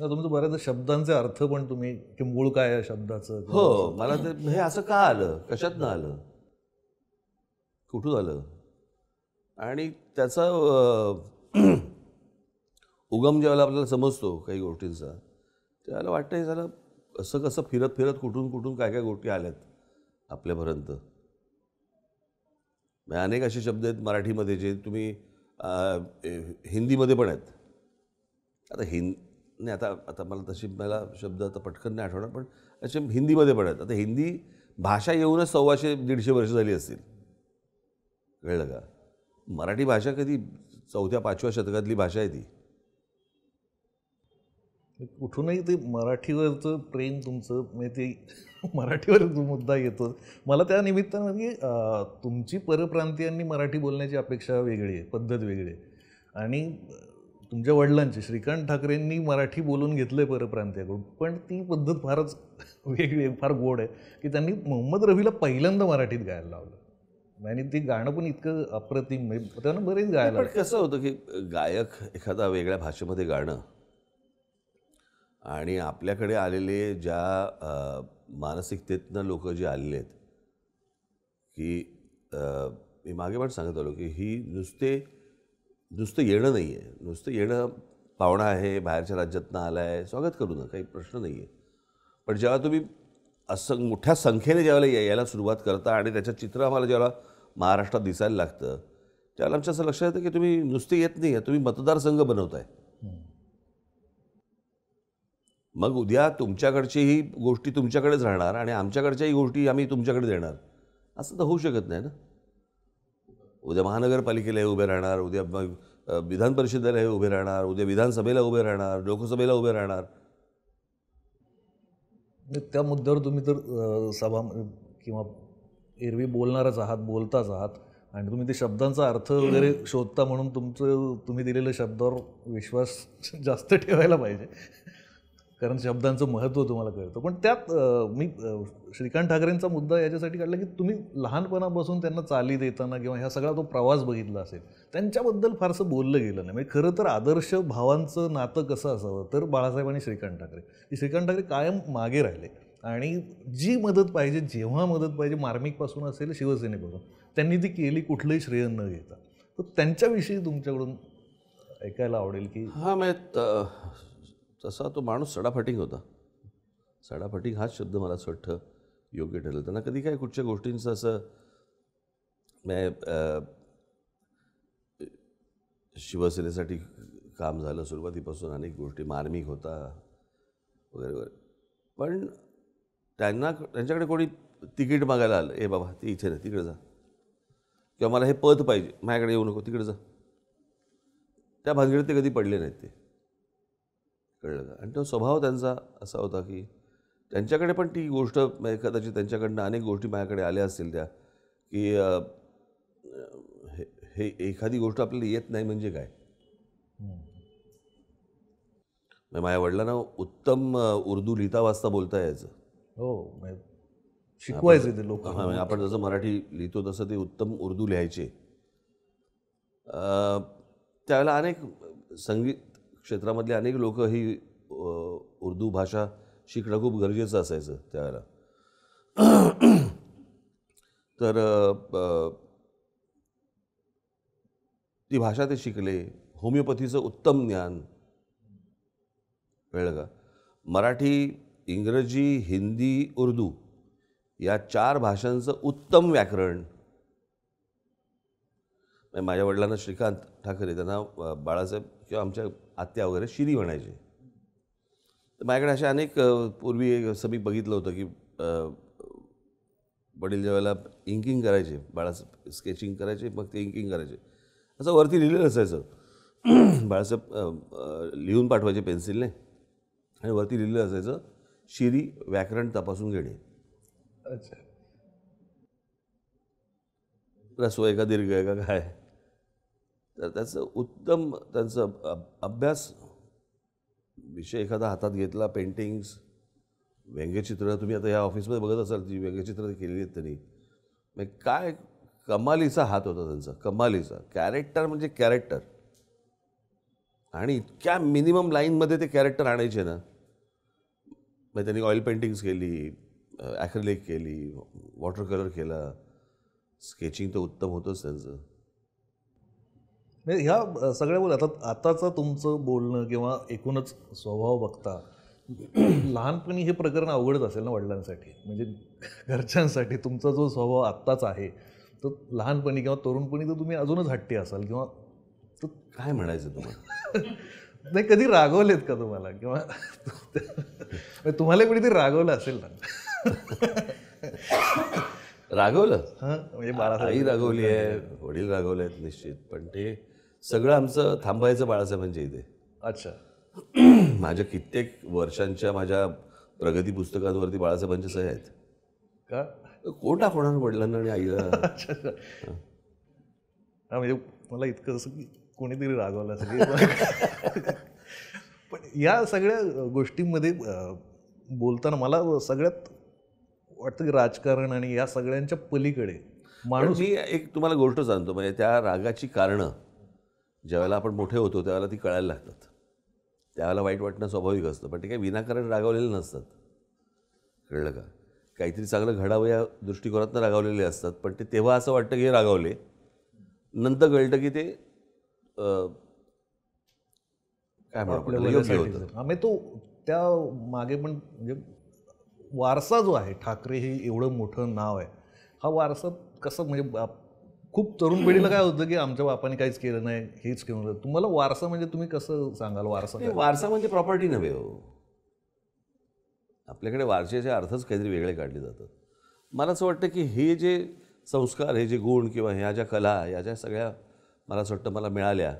तुमचं बऱ्याच शब्दांचे अर्थ पण तुम्ही की मूळ काय या शब्दाचं हो मला ते हे असं का आलं कशातनं आलं कुठून आलं आणि त्याचा उगम ज्यावेळेला आपल्याला समजतो काही गोष्टींचा त्याला वाटतं हे झालं असं कसं फिरत फिरत कुठून कुठून काय काय गोष्टी आल्यात आपल्यापर्यंत म्हणजे अनेक असे शब्द आहेत मराठीमध्ये जे तुम्ही हिंदीमध्ये पण आहेत आता हिंद नाही आता आता मला तशी मला शब्द आता पटकन नाही आठवणार पण असे हिंदीमध्ये पण आहेत आता हिंदी भाषा येऊनच सव्वाशे दीडशे वर्ष झाली असतील कळलं का मराठी भाषा कधी चौथ्या पाचव्या शतकातली भाषा आहे ती कुठूनही ते मराठीवरचं प्रेम तुमचं म्हणजे ते मराठीवर मुद्दा येतो मला त्या निमित्तानं की म्हणजे, तुमची परप्रांतीयांनी मराठी बोलण्याची अपेक्षा वेगळी आहे पद्धत वेगळी आहे आणि तुमच्या वडिलांची श्रीकांत ठाकरेंनी मराठी बोलून घेतलं आहे परप्रांतीयाकडून पण ती पद्धत फारच वेगळी आहे फार गोड आहे की त्यांनी मोहम्मद रफीला पहिल्यांदा मराठीत गायला लावलं आणि ते गाणं पण इतकं अप्रतिम त्यानं बरेच गायला कसं होतं की गायक एखादा वेगळ्या भाषेमध्ये गाणं आणि आपल्याकडे आलेले ज्या मानसिकतेतनं लोक जे आलेले आहेत की मी मागे पण सांगत आलो की ही नुसते नुसतं येणं नाही आहे नुसतं येणं पाहुणा आहे बाहेरच्या राज्यातनं आला आहे स्वागत करू ना काही प्रश्न नाही आहे पण जेव्हा तुम्ही असं मोठ्या संख्येने ज्यावेळेला यायला सुरुवात करता आणि त्याचं चित्र आम्हाला ज्यावेळेला महाराष्ट्रात दिसायला लागतं त्यावेळेला आमच्या असं लक्षात येतं की तुम्ही नुसते येत नाही आहे तुम्ही मतदारसंघ बनवताय मग उद्या तुमच्याकडचीही गोष्टी तुमच्याकडेच राहणार आणि आमच्याकडच्याही गोष्टी आम्ही तुमच्याकडे देणार असं तर होऊ शकत नाही ना उद्या महानगरपालिकेला उभे राहणार उद्या विधान परिषदेला हे उभे राहणार उद्या विधानसभेला उभे राहणार लोकसभेला उभे राहणार म्हणजे त्या मुद्द्यावर तुम्ही तर सभा किंवा एरवी बोलणारच आहात बोलताच आहात आणि तुम्ही ते शब्दांचा अर्थ वगैरे शोधता म्हणून तुमचं तुम्ही दिलेल्या शब्दावर विश्वास जास्त ठेवायला पाहिजे कारण शब्दांचं महत्त्व तुम्हाला कळतं पण त्यात मी श्रीकांत ठाकरेंचा मुद्दा याच्यासाठी काढला की तुम्ही लहानपणापासून त्यांना चाली देताना किंवा ह्या सगळा तो प्रवास बघितला असेल त्यांच्याबद्दल फारसं बोललं गेलं नाही म्हणजे खरं तर आदर्श भावांचं नातं कसं असावं तर बाळासाहेब आणि श्रीकांत ठाकरे श्रीकांत ठाकरे कायम मागे राहिले आणि जी मदत पाहिजे जेव्हा मदत पाहिजे मार्मिकपासून असेल शिवसेनेपासून त्यांनी ती केली कुठलंही श्रेय न घेता तर त्यांच्याविषयी तुमच्याकडून ऐकायला आवडेल की हां म्हणजे तसा तो माणूस सडाफटिंग होता सडाफटिंग हाच शब्द मला असं वाटतं योग्य ठरला त्यांना कधी काय कुठच्या गोष्टींचं असं मी म्हणजे, शिवसेनेसाठी काम झालं सुरुवातीपासून अनेक गोष्टी मार्मिक होता वगैरे वगैरे पण त्यांना त्यांच्याकडे कोणी तिकीट मागायला आलं ए बाबा ते इथे नाही तिकडे जा किंवा मला हे पद पाहिजे माझ्याकडे येऊ नको तिकडे जा त्या भानगडीत ते कधी पडले नाहीत ते कळलं का आणि तो स्वभाव त्यांचा असा होता की त्यांच्याकडे पण ती गोष्ट कदाचित त्यांच्याकडनं अनेक गोष्टी माझ्याकडे आल्या असतील त्या की हे एखादी गोष्ट आपल्याला येत नाही म्हणजे काय म्हणजे माझ्या वडिलांना उत्तम उर्दू लिहिता वाचता बोलता यायचं हो म्हणजे शिकवायचं ते लोक म्हणजे आपण जसं मराठी लिहितो तसं ते उत्तम उर्दू लिहायचे त्यावेळेला अनेक संगीत क्षेत्रामधले अनेक लोक ही उर्दू भाषा शिकणं खूप गरजेचं असायचं त्यावेळेला तर ती भाषा ते शिकले होमिओपॅथीचं उत्तम ज्ञान कळलं का मराठी इंग्रजी हिंदी उर्दू या चार भाषांचं उत्तम व्याकरण म्हणजे माझ्या वडिलांना श्रीकांत ठाकरे त्यांना बाळासाहेब किंवा आमच्या आत्या वगैरे शिरी म्हणायचे तर माझ्याकडे अशा अनेक पूर्वी समी बघितलं होतं की वडील वेळेला इंकिंग करायचे बाळासाहेब स्केचिंग करायचे मग ते इंकिंग करायचे असं वरती लिहिलेलं असायचं बाळासाहेब लिहून पाठवायचे पेन्सिलने आणि वरती लिहिलेलं असायचं शिरी व्याकरण तपासून घेणे अच्छा रस्व एका दीर्घ एका काय तर त्याचं उत्तम त्यांचं अभ्यास विषय एखादा हातात घेतला पेंटिंग्स व्यंगचित्र तुम्ही आता ह्या ऑफिसमध्ये बघत असाल ती व्यंगचित्र केलेली आहेत त्यांनी मग काय कमालीचा हात होता त्यांचा कमालीचा कॅरेक्टर म्हणजे कॅरेक्टर आणि इतक्या मिनिमम लाईनमध्ये ते कॅरेक्टर आणायचे ना मग त्यांनी ऑइल पेंटिंग्स केली ॲक्रेलिक केली वॉटर कलर केला स्केचिंग तर उत्तम होतंच त्यांचं नाही म्हणजे ह्या सगळ्या बोल आता आताचं तुमचं बोलणं किंवा एकूणच स्वभाव बघता लहानपणी हे प्रकरण अवघडच असेल ना वडिलांसाठी म्हणजे घरच्यांसाठी तुमचा जो स्वभाव आत्ताच आहे तो लहानपणी किंवा तरुणपणी तर तुम्ही अजूनच हट्टी असाल किंवा तर काय म्हणायचं तुम्हाला नाही कधी रागवलेत का तुम्हाला किंवा तुम्हाला कोणी ते रागवलं असेल ना रागवलं हां म्हणजे आई रागवली आहे वडील रागवले आहेत निश्चित पण ते सगळं आमचं थांबायचं बाळासाहेबांच्या म्हणजे इथे अच्छा माझ्या कित्येक वर्षांच्या माझ्या प्रगती पुस्तकांवरती बाळासाहेबांच्या सह आहेत का कोटा होणार वडिलांना आणि आईला हा म्हणजे मला इतकं असं की कोणीतरी रागवलं सगळी पण या सगळ्या गोष्टींमध्ये बोलताना मला सगळ्यात वाटतं की राजकारण आणि या सगळ्यांच्या पलीकडे माणूस मी एक तुम्हाला गोष्ट सांगतो म्हणजे त्या रागाची कारणं ज्यावेळेला आपण मोठे होतो त्यावेळेला ती कळायला लागतात त्यावेळेला वाईट वाटणं स्वाभाविक असतं पण ते काही विनाकारण रागावलेले नसतात कळलं का काहीतरी चांगलं घडावं या दृष्टिकोनातनं रागावलेले असतात पण ते तेव्हा असं वाटतं की हे रागावले नंतर कळतं की ते काय म्हणतो तो त्या मागे पण म्हणजे वारसा जो आहे ठाकरे हे एवढं मोठं नाव आहे हा वारसा कसं म्हणजे खूप तरुण पिढीला काय होतं की आमच्या बापाने काहीच केलं नाही हेच केलं तुम्हाला वारसा म्हणजे तुम्ही कसं सांगाल वारसा वारसा म्हणजे प्रॉपर्टी नव्हे हो आपल्याकडे वारशाचे अर्थच काहीतरी वेगळे काढले जातात मला असं वाटतं की हे जे संस्कार हे जे गुण किंवा ह्या ज्या कला या ज्या सगळ्या मला असं वाटतं मला मिळाल्या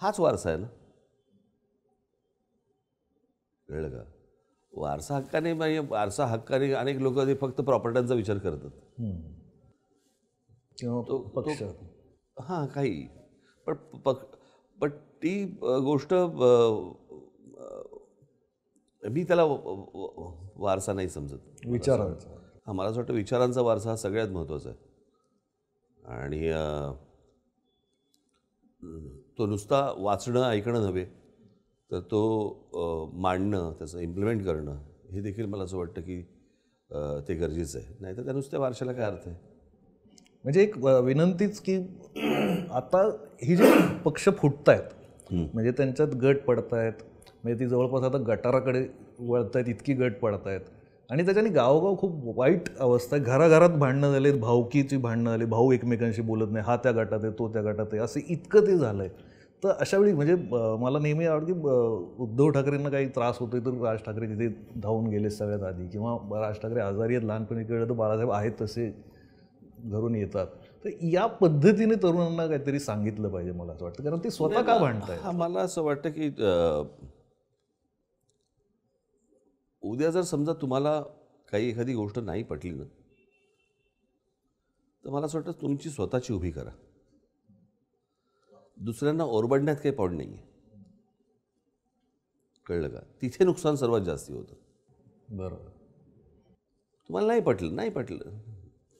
हाच वारसा आहे ना कळलं का वारसा हक्काने म्हणजे वारसा हक्काने अनेक लोक फक्त प्रॉपर्ट्यांचा विचार करतात किंवा तो हां काही पण पक पण ती गोष्ट मी त्याला वारसा नाही समजत विचारांचा हा मला असं वाटतं विचारांचा वारसा हा सगळ्यात महत्त्वाचा आहे आणि तो नुसता वाचणं ऐकणं नव्हे तर तो मांडणं त्याचं इम्प्लिमेंट करणं हे देखील मला असं वाटतं की ते गरजेचं आहे नाही तर त्या नुसत्या वारशाला काय अर्थ आहे म्हणजे एक विनंतीच की आता ही जे पक्ष फुटत आहेत म्हणजे त्यांच्यात गट पडत आहेत म्हणजे ती जवळपास आता गटाराकडे वळत आहेत इतकी गट पडत आहेत आणि त्याच्याने गावोगाव खूप वाईट अवस्था आहे घराघरात भांडणं झाले भावकीची भांडणं झाली भाऊ एकमेकांशी बोलत नाही हा त्या गटात आहे तो त्या गटात आहे असं इतकं ते झालं आहे तर अशा वेळी म्हणजे मला नेहमी आवडते उद्धव ठाकरेंना काही त्रास होतोय तर राज ठाकरे तिथे धावून गेले सगळ्यात आधी किंवा राज ठाकरे आजारी आहेत लहानपणी केलं तर बाळासाहेब आहेत तसे घरून येतात तर या पद्धतीने तरुणांना काहीतरी सांगितलं पाहिजे मला असं वाटतं कारण ते स्वतः का आहे मला असं वाटतं की उद्या जर समजा तुम्हाला काही एखादी गोष्ट नाही पटली ना तर मला असं वाटतं तुमची स्वतःची उभी करा दुसऱ्यांना ओरबडण्यात काही पॉड नाही कळलं का तिथे नुकसान सर्वात जास्ती होतं बरोबर तुम्हाला नाही पटलं नाही पटलं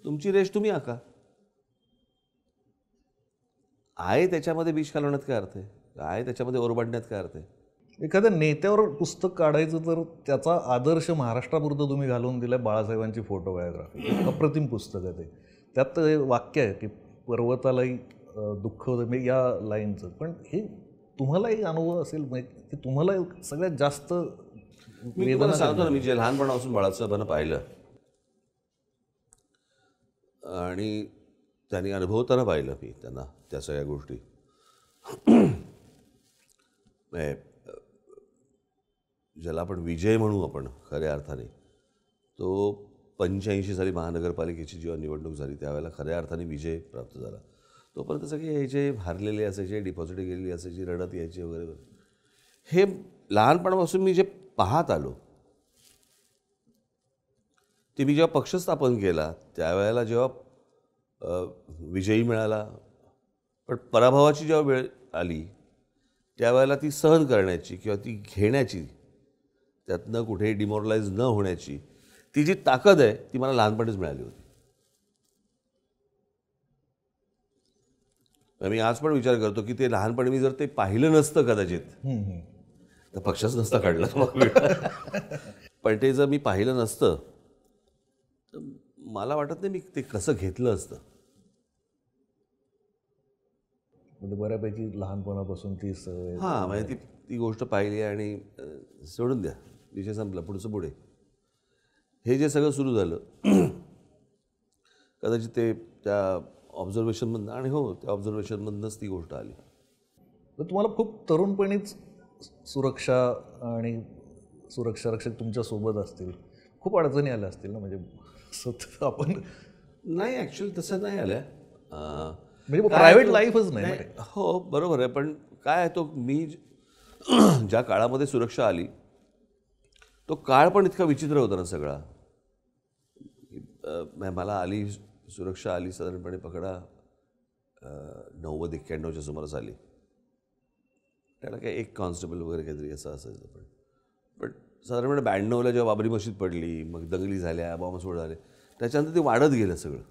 तुमची रेष तुम्ही आका आहे त्याच्यामध्ये विष घालवण्यात काय अर्थ आहे आहे त्याच्यामध्ये ओरबडण्यात काय अर्थ आहे एखाद्या नेत्यावर पुस्तक काढायचं तर त्याचा आदर्श महाराष्ट्रापुरतं तुम्ही घालून दिला बाळासाहेबांची फोटो अप्रतिम पुस्तक आहे ते त्यात वाक्य आहे की पर्वतालाही दुःख मी या लाईनचं पण हे तुम्हालाही अनुभव असेल की तुम्हाला सगळ्यात जास्त सांगतो ना मी जे लहानपणापासून बाळासाहेबांना पाहिलं आणि त्यांनी अनुभवताना पाहिलं मी त्यांना त्या सगळ्या गोष्टी म्हणजे, ज्याला आपण विजय म्हणू आपण खऱ्या अर्थाने तो पंच्याऐंशी साली महानगरपालिकेची जेव्हा निवडणूक झाली त्यावेळेला खऱ्या अर्थाने विजय प्राप्त झाला तोपर्यंत सगळे हे जे हारलेले असायचे डिपॉझिट गेलेली असायची रडत यायची वगैरे वगैरे हे लहानपणापासून मी जे पाहत आलो ती मी जेव्हा पक्ष स्थापन केला त्यावेळेला जेव्हा विजयी मिळाला पण पराभवाची जेव्हा वेळ आली त्यावेळेला ती सहन करण्याची किंवा ती घेण्याची त्यातनं कुठे डिमोरलाइज न होण्याची ती जी ताकद आहे ती मला लहानपणीच मिळाली होती मी आज पण विचार करतो की ते लहानपणी मी जर ते पाहिलं नसतं कदाचित तर पक्षच नसता काढला पण ते जर मी पाहिलं नसतं मला वाटत नाही मी ते कसं घेतलं असतं म्हणजे बऱ्यापैकी लहानपणापासून ती सवय हां म्हणजे ती ती गोष्ट पाहिली आणि सोडून द्या विषय संपला पुढचं पुढे हे जे सगळं सुरू झालं कदाचित ते त्या ऑब्झर्वेशनमधनं आणि हो त्या ऑब्झर्वेशनमधनंच ती गोष्ट आली तर तुम्हाला खूप तरुणपणीच सुरक्षा आणि सुरक्षा रक्षक तुमच्यासोबत असतील खूप अडचणी आल्या असतील ना म्हणजे आपण नाही ॲक्च्युली तसं नाही आलं म्हणजे प्रायव्हेट लाईफच नाही हो बरोबर आहे पण काय आहे तो मी ज्या काळामध्ये सुरक्षा आली तो काळ पण इतका विचित्र होता ना सगळा मला आली सुरक्षा आली साधारणपणे पकडा नव्वद एक्क्याण्णवच्या सुमारास आली त्याला काय एक कॉन्स्टेबल वगैरे काहीतरी असं असायचं पण पण साधारण ब्याण्णवला जेव्हा बाबरी मशीद पडली मग दंगली झाल्या बॉम्बस्फोट झाले त्याच्यानंतर ते वाढत गेलं सगळं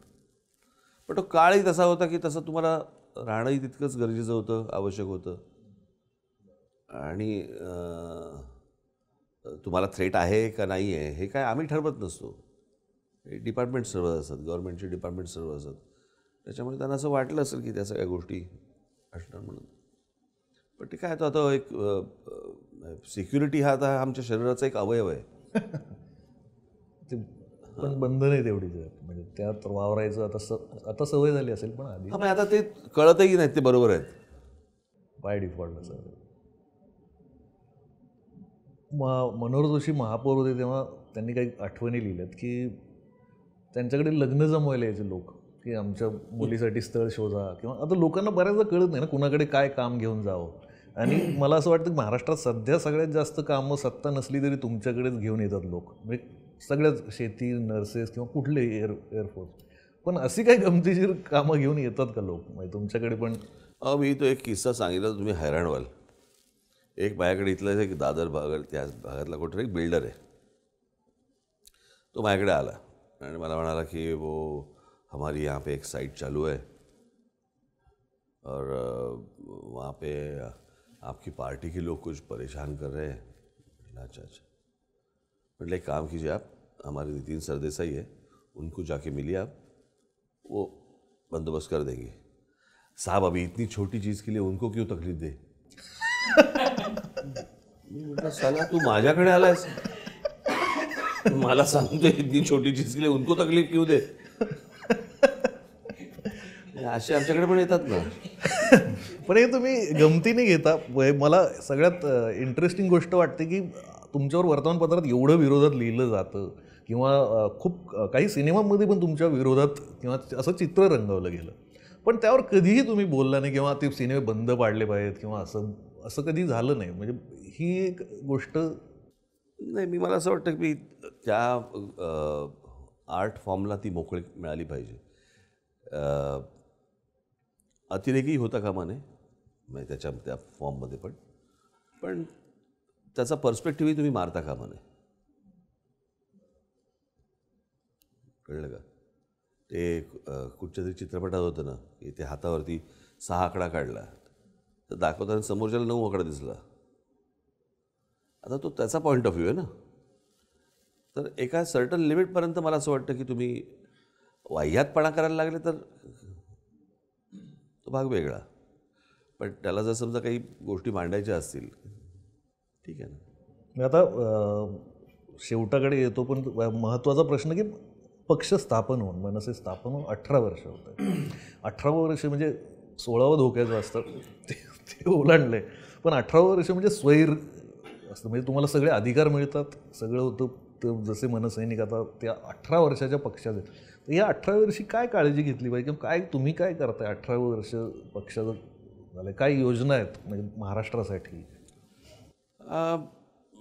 पण तो काळही तसा होता की तसं तुम्हाला राहणंही तितकंच गरजेचं होतं आवश्यक होतं आणि तुम्हाला थ्रेट आहे का नाही आहे हे काय आम्ही ठरवत नसतो डिपार्टमेंट सर्व असतात गव्हर्नमेंटचे डिपार्टमेंट सर्व असतात त्याच्यामुळे त्यांना असं वाटलं असेल की त्या सगळ्या गोष्टी असणार म्हणून पण ते काय तो आता एक सिक्युरिटी हा आता आमच्या शरीराचा एक अवयव आहे ते पण बंधन आहे तर म्हणजे त्यात वावरायचं आता स आता सवय झाली असेल पण आधी आता ते कळतही नाहीत ते बरोबर आहेत बाय डिफॉल्ट असं महा मनोहर जोशी महापौर होते तेव्हा त्यांनी काही आठवणी लिहिल्यात की त्यांच्याकडे लग्न जमवायला यायचे लोक की आमच्या मुलीसाठी स्थळ शोधा किंवा आता लोकांना बऱ्याचदा कळत नाही ना कुणाकडे काय काम घेऊन जावं आणि मला असं वाटतं की महाराष्ट्रात सध्या सगळ्यात जास्त कामं सत्ता नसली तरी तुमच्याकडेच घेऊन येतात लोक म्हणजे सगळ्याच शेती नर्सेस किंवा कुठले एअर एअरफोर्स पण अशी काही गमतीशीर कामं घेऊन येतात का लोक म्हणजे तुमच्याकडे पण मी तो एक किस्सा सांगितला तुम्ही हैराण व्हाल एक माझ्याकडे इथलं एक दादर भाग त्या भागातला कुठे एक बिल्डर आहे तो माझ्याकडे आला आणि मला म्हणाला की वो हमारी यहाँ पे एक साईट चालू आहे और वहाँ पे आपकी पार्टी के लोग कुछ परेशान कर रहे हैं अच्छा अच्छा मतलब एक काम कीजिए आप हमारे नितिन सरदेसाई है उनको जाके मिलिए आप वो बंदोबस्त कर देंगे साहब अभी इतनी छोटी चीज़ के लिए उनको क्यों तकलीफ दे साला तू माझ्याकडे आलायस मला सांगतोय इतनी छोटी चीज के लिए उनको तकलीफ क्यों दे असे आमच्याकडे पण येतात ना पण हे तुम्ही गमतीने घेता मला सगळ्यात इंटरेस्टिंग गोष्ट वाटते की तुमच्यावर वर्तमानपत्रात एवढं विरोधात लिहिलं जातं किंवा खूप काही सिनेमामध्ये पण तुमच्या विरोधात किंवा असं चित्र रंगवलं गेलं पण त्यावर कधीही तुम्ही बोलला नाही किंवा ते सिनेमे बंद पाडले पाहिजेत किंवा असं असं कधी झालं नाही म्हणजे ही एक गोष्ट नाही मी मला असं वाटतं की त्या आर्ट फॉर्मला ती मोकळी मिळाली पाहिजे अतिरेकी होता माने म्हणजे त्याच्या त्या फॉर्ममध्ये पण पण त्याचा पर्स्पेक्टिव्हही तुम्ही मारता का माने कळलं का ते कुठच्या तरी चित्रपटात होतं ना की ते हातावरती सहा आकडा काढला तर दाखवताना समोरच्याला नऊ आकडा दिसला आता तो त्याचा पॉईंट ऑफ व्ह्यू आहे ना तर एका सर्टन लिमिटपर्यंत मला असं वाटतं की तुम्ही वाह्यातपणा करायला लागले तर भाग वेगळा पण त्याला जर समजा काही गोष्टी मांडायच्या असतील ठीक आहे ना मी आता शेवटाकडे येतो पण महत्त्वाचा प्रश्न की पक्ष स्थापन होऊन मनसे स्थापन होऊन अठरा वर्ष होतं अठरावं वर्ष म्हणजे सोळावं धोक्याचं असतं ते ते ओलांडलं आहे पण अठरावं वर्ष म्हणजे स्वैर असतं म्हणजे तुम्हाला सगळे अधिकार मिळतात सगळं होतं जसे मनसैनिक आता त्या अठरा वर्षाच्या पक्षाचे या अठराव्या वर्षी काय काळजी घेतली पाहिजे काय तुम्ही काय करताय अठराव्या वर्ष पक्षाचं झालं काय योजना आहेत म्हणजे महाराष्ट्रासाठी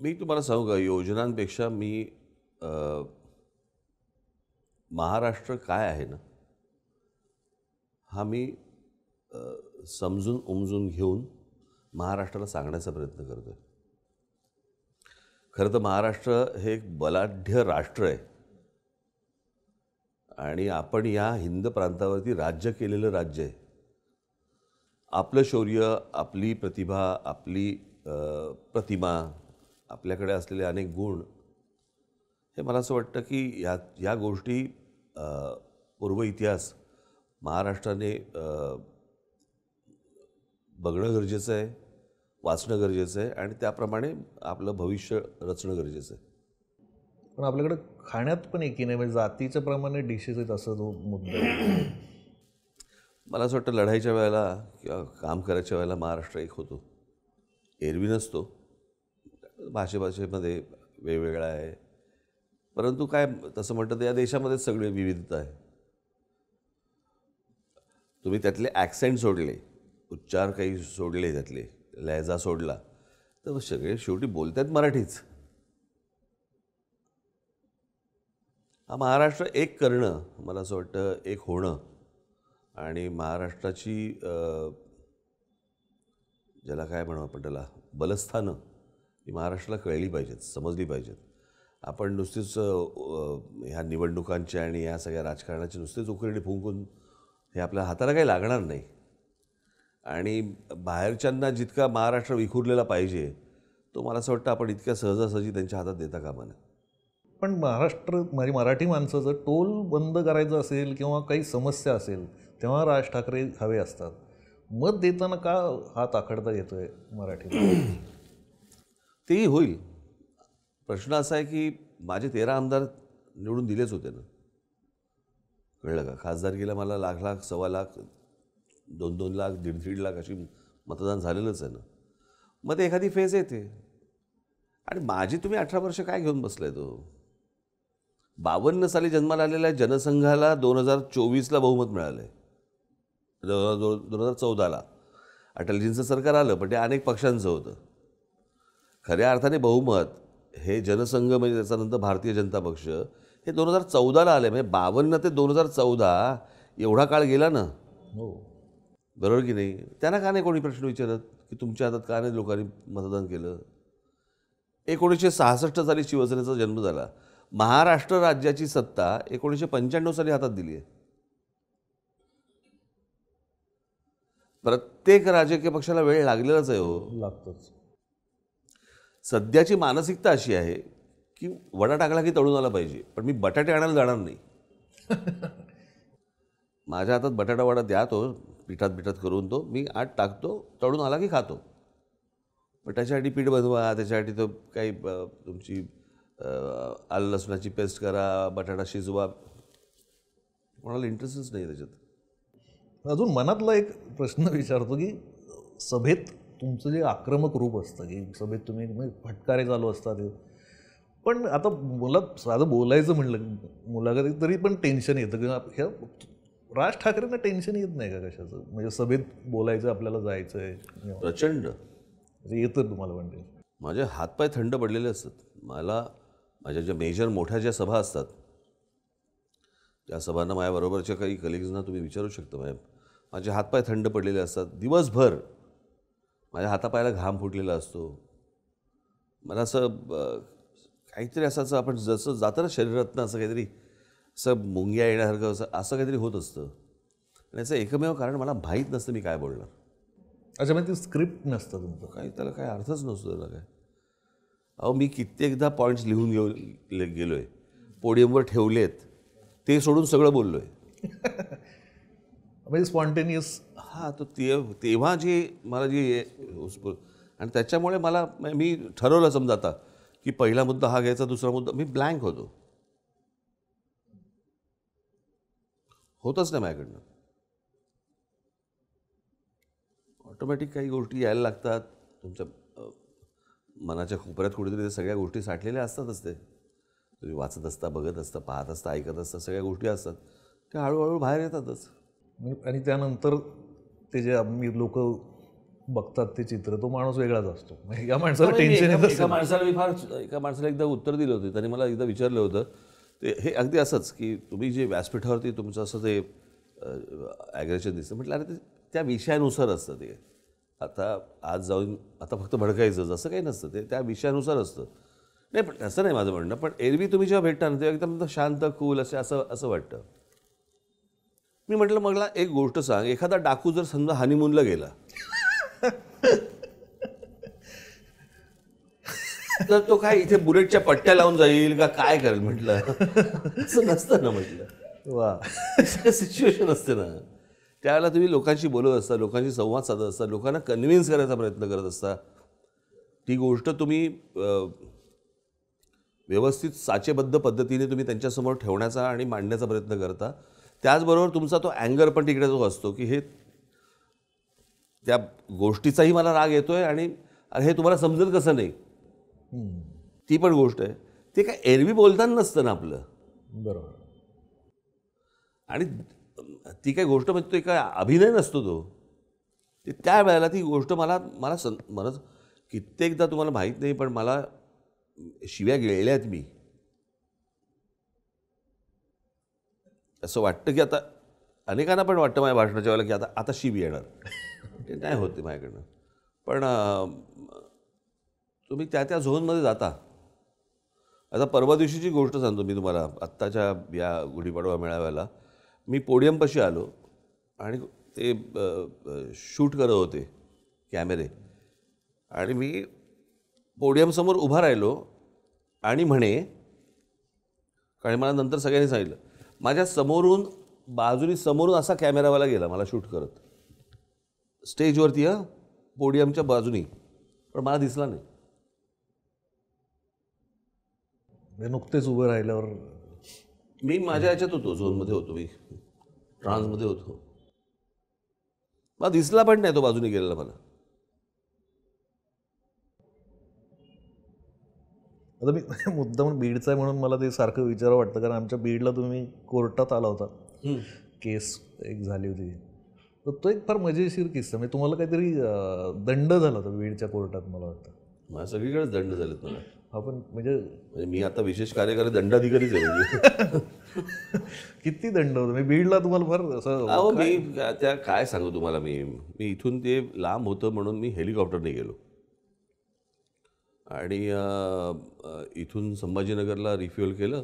मी तुम्हाला सांगू का योजनांपेक्षा मी महाराष्ट्र काय आहे ना हा मी समजून उमजून घेऊन महाराष्ट्राला सांगण्याचा प्रयत्न करतो खरं तर महाराष्ट्र हे एक बलाढ्य राष्ट्र आहे आणि आपण या हिंद प्रांतावरती राज्य केलेलं राज्य आहे आपलं शौर्य आपली प्रतिभा आपली प्रतिमा आपल्याकडे असलेले अनेक गुण हे मला असं वाटतं की या या गोष्टी पूर्व इतिहास महाराष्ट्राने बघणं गरजेचं आहे वाचणं गरजेचं आहे आणि त्याप्रमाणे आपलं भविष्य रचणं गरजेचं आहे पण आपल्याकडं खाण्यात पण एकी नाही म्हणजे जातीचं प्रमाणे डिशेस आहेत असं तो मुद्दा मला असं वाटतं लढाईच्या वेळेला किंवा काम करायच्या वेळेला महाराष्ट्र एक होतो एरवी नसतो भाषेभाषेमध्ये वेगवेगळा आहे परंतु काय तसं म्हटलं तर या देशामध्ये सगळी विविधता आहे तुम्ही त्यातले ॲक्सेंट सोडले उच्चार काही सोडले त्यातले लहजा सोडला तर सगळे शेवटी बोलतात मराठीच हा महाराष्ट्र एक करणं मला असं वाटतं एक होणं आणि महाराष्ट्राची ज्याला काय म्हणू आपण त्याला बलस्थानं ही महाराष्ट्राला कळली पाहिजेत समजली पाहिजेत आपण नुसतीच ह्या निवडणुकांची आणि ह्या सगळ्या राजकारणाची नुसतीच उकरणी फुंकून हे आपल्या हाताला काही लागणार नाही आणि बाहेरच्यांना जितका महाराष्ट्र विखुरलेला पाहिजे तो मला असं वाटतं आपण इतक्या सहजासहजी त्यांच्या हातात देता कामा नये पण महाराष्ट्र माझी म्हणजे मराठी माणसं जर टोल बंद करायचं असेल किंवा काही समस्या असेल तेव्हा राज ठाकरे हवे असतात मत देताना का हात आखडता येतो आहे मराठी तेही होईल प्रश्न असा आहे की माझे तेरा आमदार निवडून दिलेच होते ना कळलं का खासदारकीला मला लाख लाख सव्वा लाख दोन दोन लाख दीड दीड लाख अशी मतदान झालेलंच आहे ना मग ते एखादी फेज येते आणि माझी तुम्ही अठरा वर्ष काय घेऊन बसलाय तो बावन्न साली जन्माला आलेल्या जनसंघाला दोन हजार चोवीसला बहुमत मिळालं दोन दोन हजार चौदाला अटलजींचं सरकार आलं पण ते अनेक पक्षांचं होतं खऱ्या अर्थाने बहुमत हे जनसंघ म्हणजे त्याच्यानंतर भारतीय जनता पक्ष हे दोन हजार चौदाला आले म्हणजे बावन्न ते दोन हजार चौदा एवढा काळ गेला ना हो बरोबर की नाही त्यांना का नाही कोणी प्रश्न विचारत की तुमच्या हातात का नाही लोकांनी मतदान केलं एकोणीसशे सहासष्ट साली शिवसेनेचा जन्म झाला महाराष्ट्र राज्याची सत्ता एकोणीसशे पंच्याण्णव साली हातात दिली आहे प्रत्येक राजकीय पक्षाला वेळ लागलेलाच आहे हो लागतोच सध्याची मानसिकता अशी आहे की वडा टाकला की तळून आला पाहिजे पण मी बटाटे आणायला जाणार नाही माझ्या हातात बटाटा वडा द्या तो पिठात पिठात करून तो मी आत टाकतो तळून आला की खातो पण त्याच्यासाठी पीठ बनवा त्याच्यासाठी तो काही तुमची आलं लसणाची पेस्ट करा बटाटा शिजवा कोणाला इंटरेस्टच नाही त्याच्यात अजून मनातला एक प्रश्न विचारतो की सभेत तुमचं जे आक्रमक रूप असतं की सभेत तुम्ही म्हणजे फटकारे चालू असतात पण आता मला साधं बोलायचं म्हटलं मुलाखतीत तरी पण टेन्शन येतं की ह्या राज ठाकरेंना टेन्शन येत नाही का कशाचं म्हणजे सभेत बोलायचं आपल्याला जायचं आहे प्रचंड म्हणजे येतं तुम्हाला पण माझे हातपाय थंड पडलेले असतात मला माझ्या ज्या मेजर मोठ्या ज्या सभा असतात त्या सभांना माझ्याबरोबरच्या काही कलिग्जना तुम्ही विचारू शकता मॅम माझे हातपाय थंड पडलेले असतात दिवसभर माझ्या हातापायाला घाम फुटलेला असतो मला असं काहीतरी असं आपण जसं जातं ना शरीरातनं असं काहीतरी असं मुंग्या येण्यासारखं असं असं काहीतरी होत असतं आणि याचं एकमेव कारण मला माहीत नसतं मी काय बोलणार अच्छा म्हणजे स्क्रिप्ट नसतं तुमचं काही त्याला काही अर्थच नसतो त्याला काय अहो मी कित्येकदा पॉईंट्स लिहून घेऊ गेलो आहे पोडियमवर ठेवलेत ते सोडून सगळं बोललो आहे म्हणजे स्पॉन्टेनियस हां तर ते तेव्हा जे मला जे आणि त्याच्यामुळे मला मी ठरवलं समजा आता की पहिला मुद्दा हा घ्यायचा दुसरा मुद्दा मी ब्लँक होतो होतच नाही माझ्याकडनं ऑटोमॅटिक काही गोष्टी यायला लागतात तुमच्या मनाच्या खोपऱ्यात कुठेतरी सगळ्या गोष्टी साठलेल्या असतातच ते तुम्ही वाचत असता बघत असता पाहत असता ऐकत असता सगळ्या गोष्टी असतात त्या हळूहळू बाहेर येतातच आणि त्यानंतर ते जे मी लोक बघतात ते चित्र तो माणूस वेगळाच असतो या माणसाला टेन्शन म्हणजे येत एका माणसाला मी फार एका माणसाला एकदा उत्तर दिलं होतं त्याने मला एकदा विचारलं होतं ते हे अगदी असंच की तुम्ही जे व्यासपीठावरती तुमचं असं ते ॲग्रेशन दिसतं म्हटलं अरे ते त्या विषयानुसार असतं ते आता आज जाऊन आता फक्त भडकायचं जसं काही नसतं ते त्या विषयानुसार असतं नाही पण असं नाही माझं म्हणणं पण एरवी तुम्ही जेव्हा भेटता ना तेव्हा एकदम शांत कूल असे असं असं वाटतं मी म्हटलं मला एक गोष्ट सांग एखादा डाकू जर समजा हनीमूनला गेला तर तो काय इथे बुलेटच्या पट्ट्या लावून जाईल का काय करेल म्हटलं असं नसतं ना म्हटलं वा सिच्युएशन असते ना त्यावेळेला तुम्ही लोकांशी बोलत असता लोकांशी संवाद साधत असता लोकांना कन्व्हिन्स करायचा प्रयत्न करत असता ती गोष्ट तुम्ही व्यवस्थित साचेबद्ध पद्धतीने तुम्ही त्यांच्यासमोर ठेवण्याचा आणि मांडण्याचा प्रयत्न करता त्याचबरोबर तुमचा तो अँगर पण तिकडे जो असतो की हे त्या गोष्टीचाही मला राग येतो आहे आणि हे तुम्हाला समजत कसं नाही ती पण गोष्ट आहे ते काय एरवी बोलताना नसतं ना आपलं बरोबर आणि ती काही गोष्ट म्हणजे तो एक अभिनय नसतो तो ते त्या वेळेला ती गोष्ट मला मला सं मला कित्येकदा तुम्हाला माहीत नाही पण मला शिव्या आहेत मी असं वाटतं की आता अनेकांना पण वाटतं माझ्या भाषणाच्या वेळेला की आता आता शिव येणार ते नाही होते माझ्याकडनं पण तुम्ही त्या त्या झोनमध्ये जाता आता परवा दिवशीची गोष्ट सांगतो मी तुम्हाला आत्ताच्या या गुढीपाडवा मेळाव्याला मी पोडियमपाशी आलो आणि ते शूट करत होते कॅमेरे आणि मी पोडियमसमोर उभा राहिलो आणि म्हणे कारण मला नंतर सगळ्यांनी सांगितलं माझ्या समोरून बाजूनी समोरून असा कॅमेरावाला गेला मला शूट करत स्टेजवरती हा पोडियमच्या बाजूनी पण मला दिसला नाही नुकतेच उभं राहिल्यावर मी माझ्या याच्यात होतो झोनमध्ये होतो मी मध्ये होतो मला दिसला पण नाही तो बाजूने गेलेला मला आता मी मुद्दा म्हणून बीडचा आहे म्हणून मला ते सारखं विचारावं वाटतं कारण आमच्या बीडला तुम्ही कोर्टात आला होता केस एक झाली होती तर तो एक फार मजेशीर किस्सा म्हणजे तुम्हाला काहीतरी दंड झाला होता बीडच्या कोर्टात मला वाटतं मला सगळीकडेच दंड झालेत मला हा पण म्हणजे, म्हणजे मी आता विशेष कार्यकारी दंडाधिकारीच आहे किती दंड होतो मी बीडला तुम्हाला फार असं अहो मी त्या काय सांगू तुम्हाला मी मी इथून ते लांब होतं म्हणून मी हेलिकॉप्टरने गेलो आणि इथून संभाजीनगरला रिफ्युअल केलं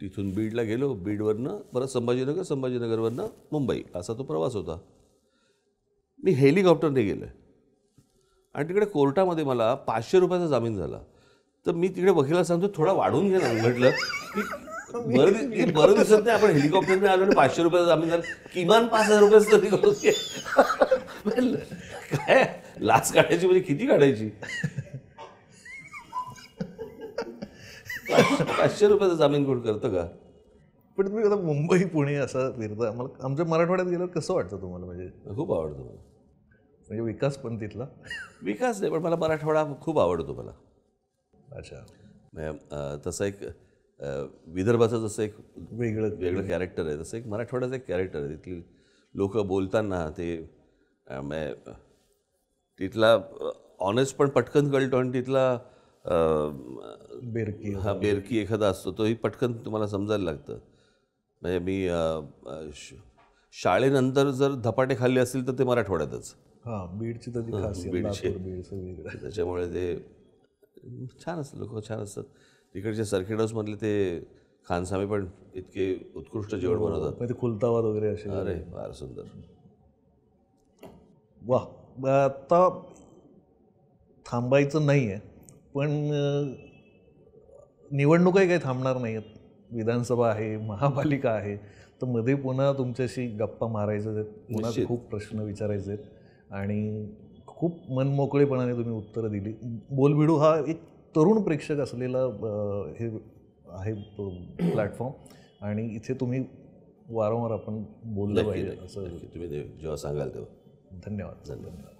तिथून बीडला गेलो बीडवरनं परत संभाजीनगर संभाजीनगरवरनं मुंबई असा तो प्रवास होता मी हेलिकॉप्टरने गेलो आणि तिकडे कोर्टामध्ये मला पाचशे रुपयाचा जामीन झाला तर मी तिकडे वकिला सांगतो थोडा वाढून घे म्हटलं की बरं बरं दिसत नाही आपण हेलिकॉप्टर आलो आणि पाचशे रुपयाचा आम्ही झालं किमान पाच हजार रुपयाच तरी करू काय लाच काढायची म्हणजे किती काढायची पाचशे रुपयाचा जामीन कोण करतो का पण तुम्ही कसं मुंबई पुणे असं फिरता मला आमच्या मराठवाड्यात गेल्यावर कसं वाटतं तुम्हाला म्हणजे खूप आवडतं मला म्हणजे विकास पण तिथला विकास नाही पण मला मराठवाडा खूप आवडतो मला अच्छा म्हणजे, तसं एक विदर्भाचं जसं एक वेगळं वेगळं कॅरेक्टर आहे तसं एक मराठवाड्याचं एक कॅरेक्टर आहे तिथली लोक बोलताना ते तिथला ऑनेस्ट पण पटकन कळतो आणि तिथला बेरकी हा बेरकी एखादा असतो तोही पटकन तुम्हाला समजायला लागतं म्हणजे मी शाळेनंतर जर धपाटे खाल्ले असतील तर ते मराठवाड्यातच हां बीडची तर त्याच्यामुळे ते छान असतं लोक छान असतात तिकडच्या सर्किट मधले ते खानसामे पण इतके उत्कृष्ट जेवण हो, हो, बनवतात म्हणजे हो, खुलतावाद वगैरे असे अरे फार सुंदर वा आता थांबायचं नाही आहे पण निवडणुकाही काही थांबणार नाही आहेत विधानसभा आहे महापालिका आहे तर मध्ये पुन्हा तुमच्याशी गप्पा मारायचं आहेत पुन्हा खूप प्रश्न विचारायचे आहेत आणि खूप मनमोकळेपणाने तुम्ही उत्तरं दिली बोलबिडू हा एक तरुण प्रेक्षक असलेला हे आहे प्लॅटफॉर्म आणि इथे तुम्ही वारंवार आपण बोललं पाहिजे असं तुम्ही जेव्हा सांगाल तेव्हा धन्यवाद धन्यवाद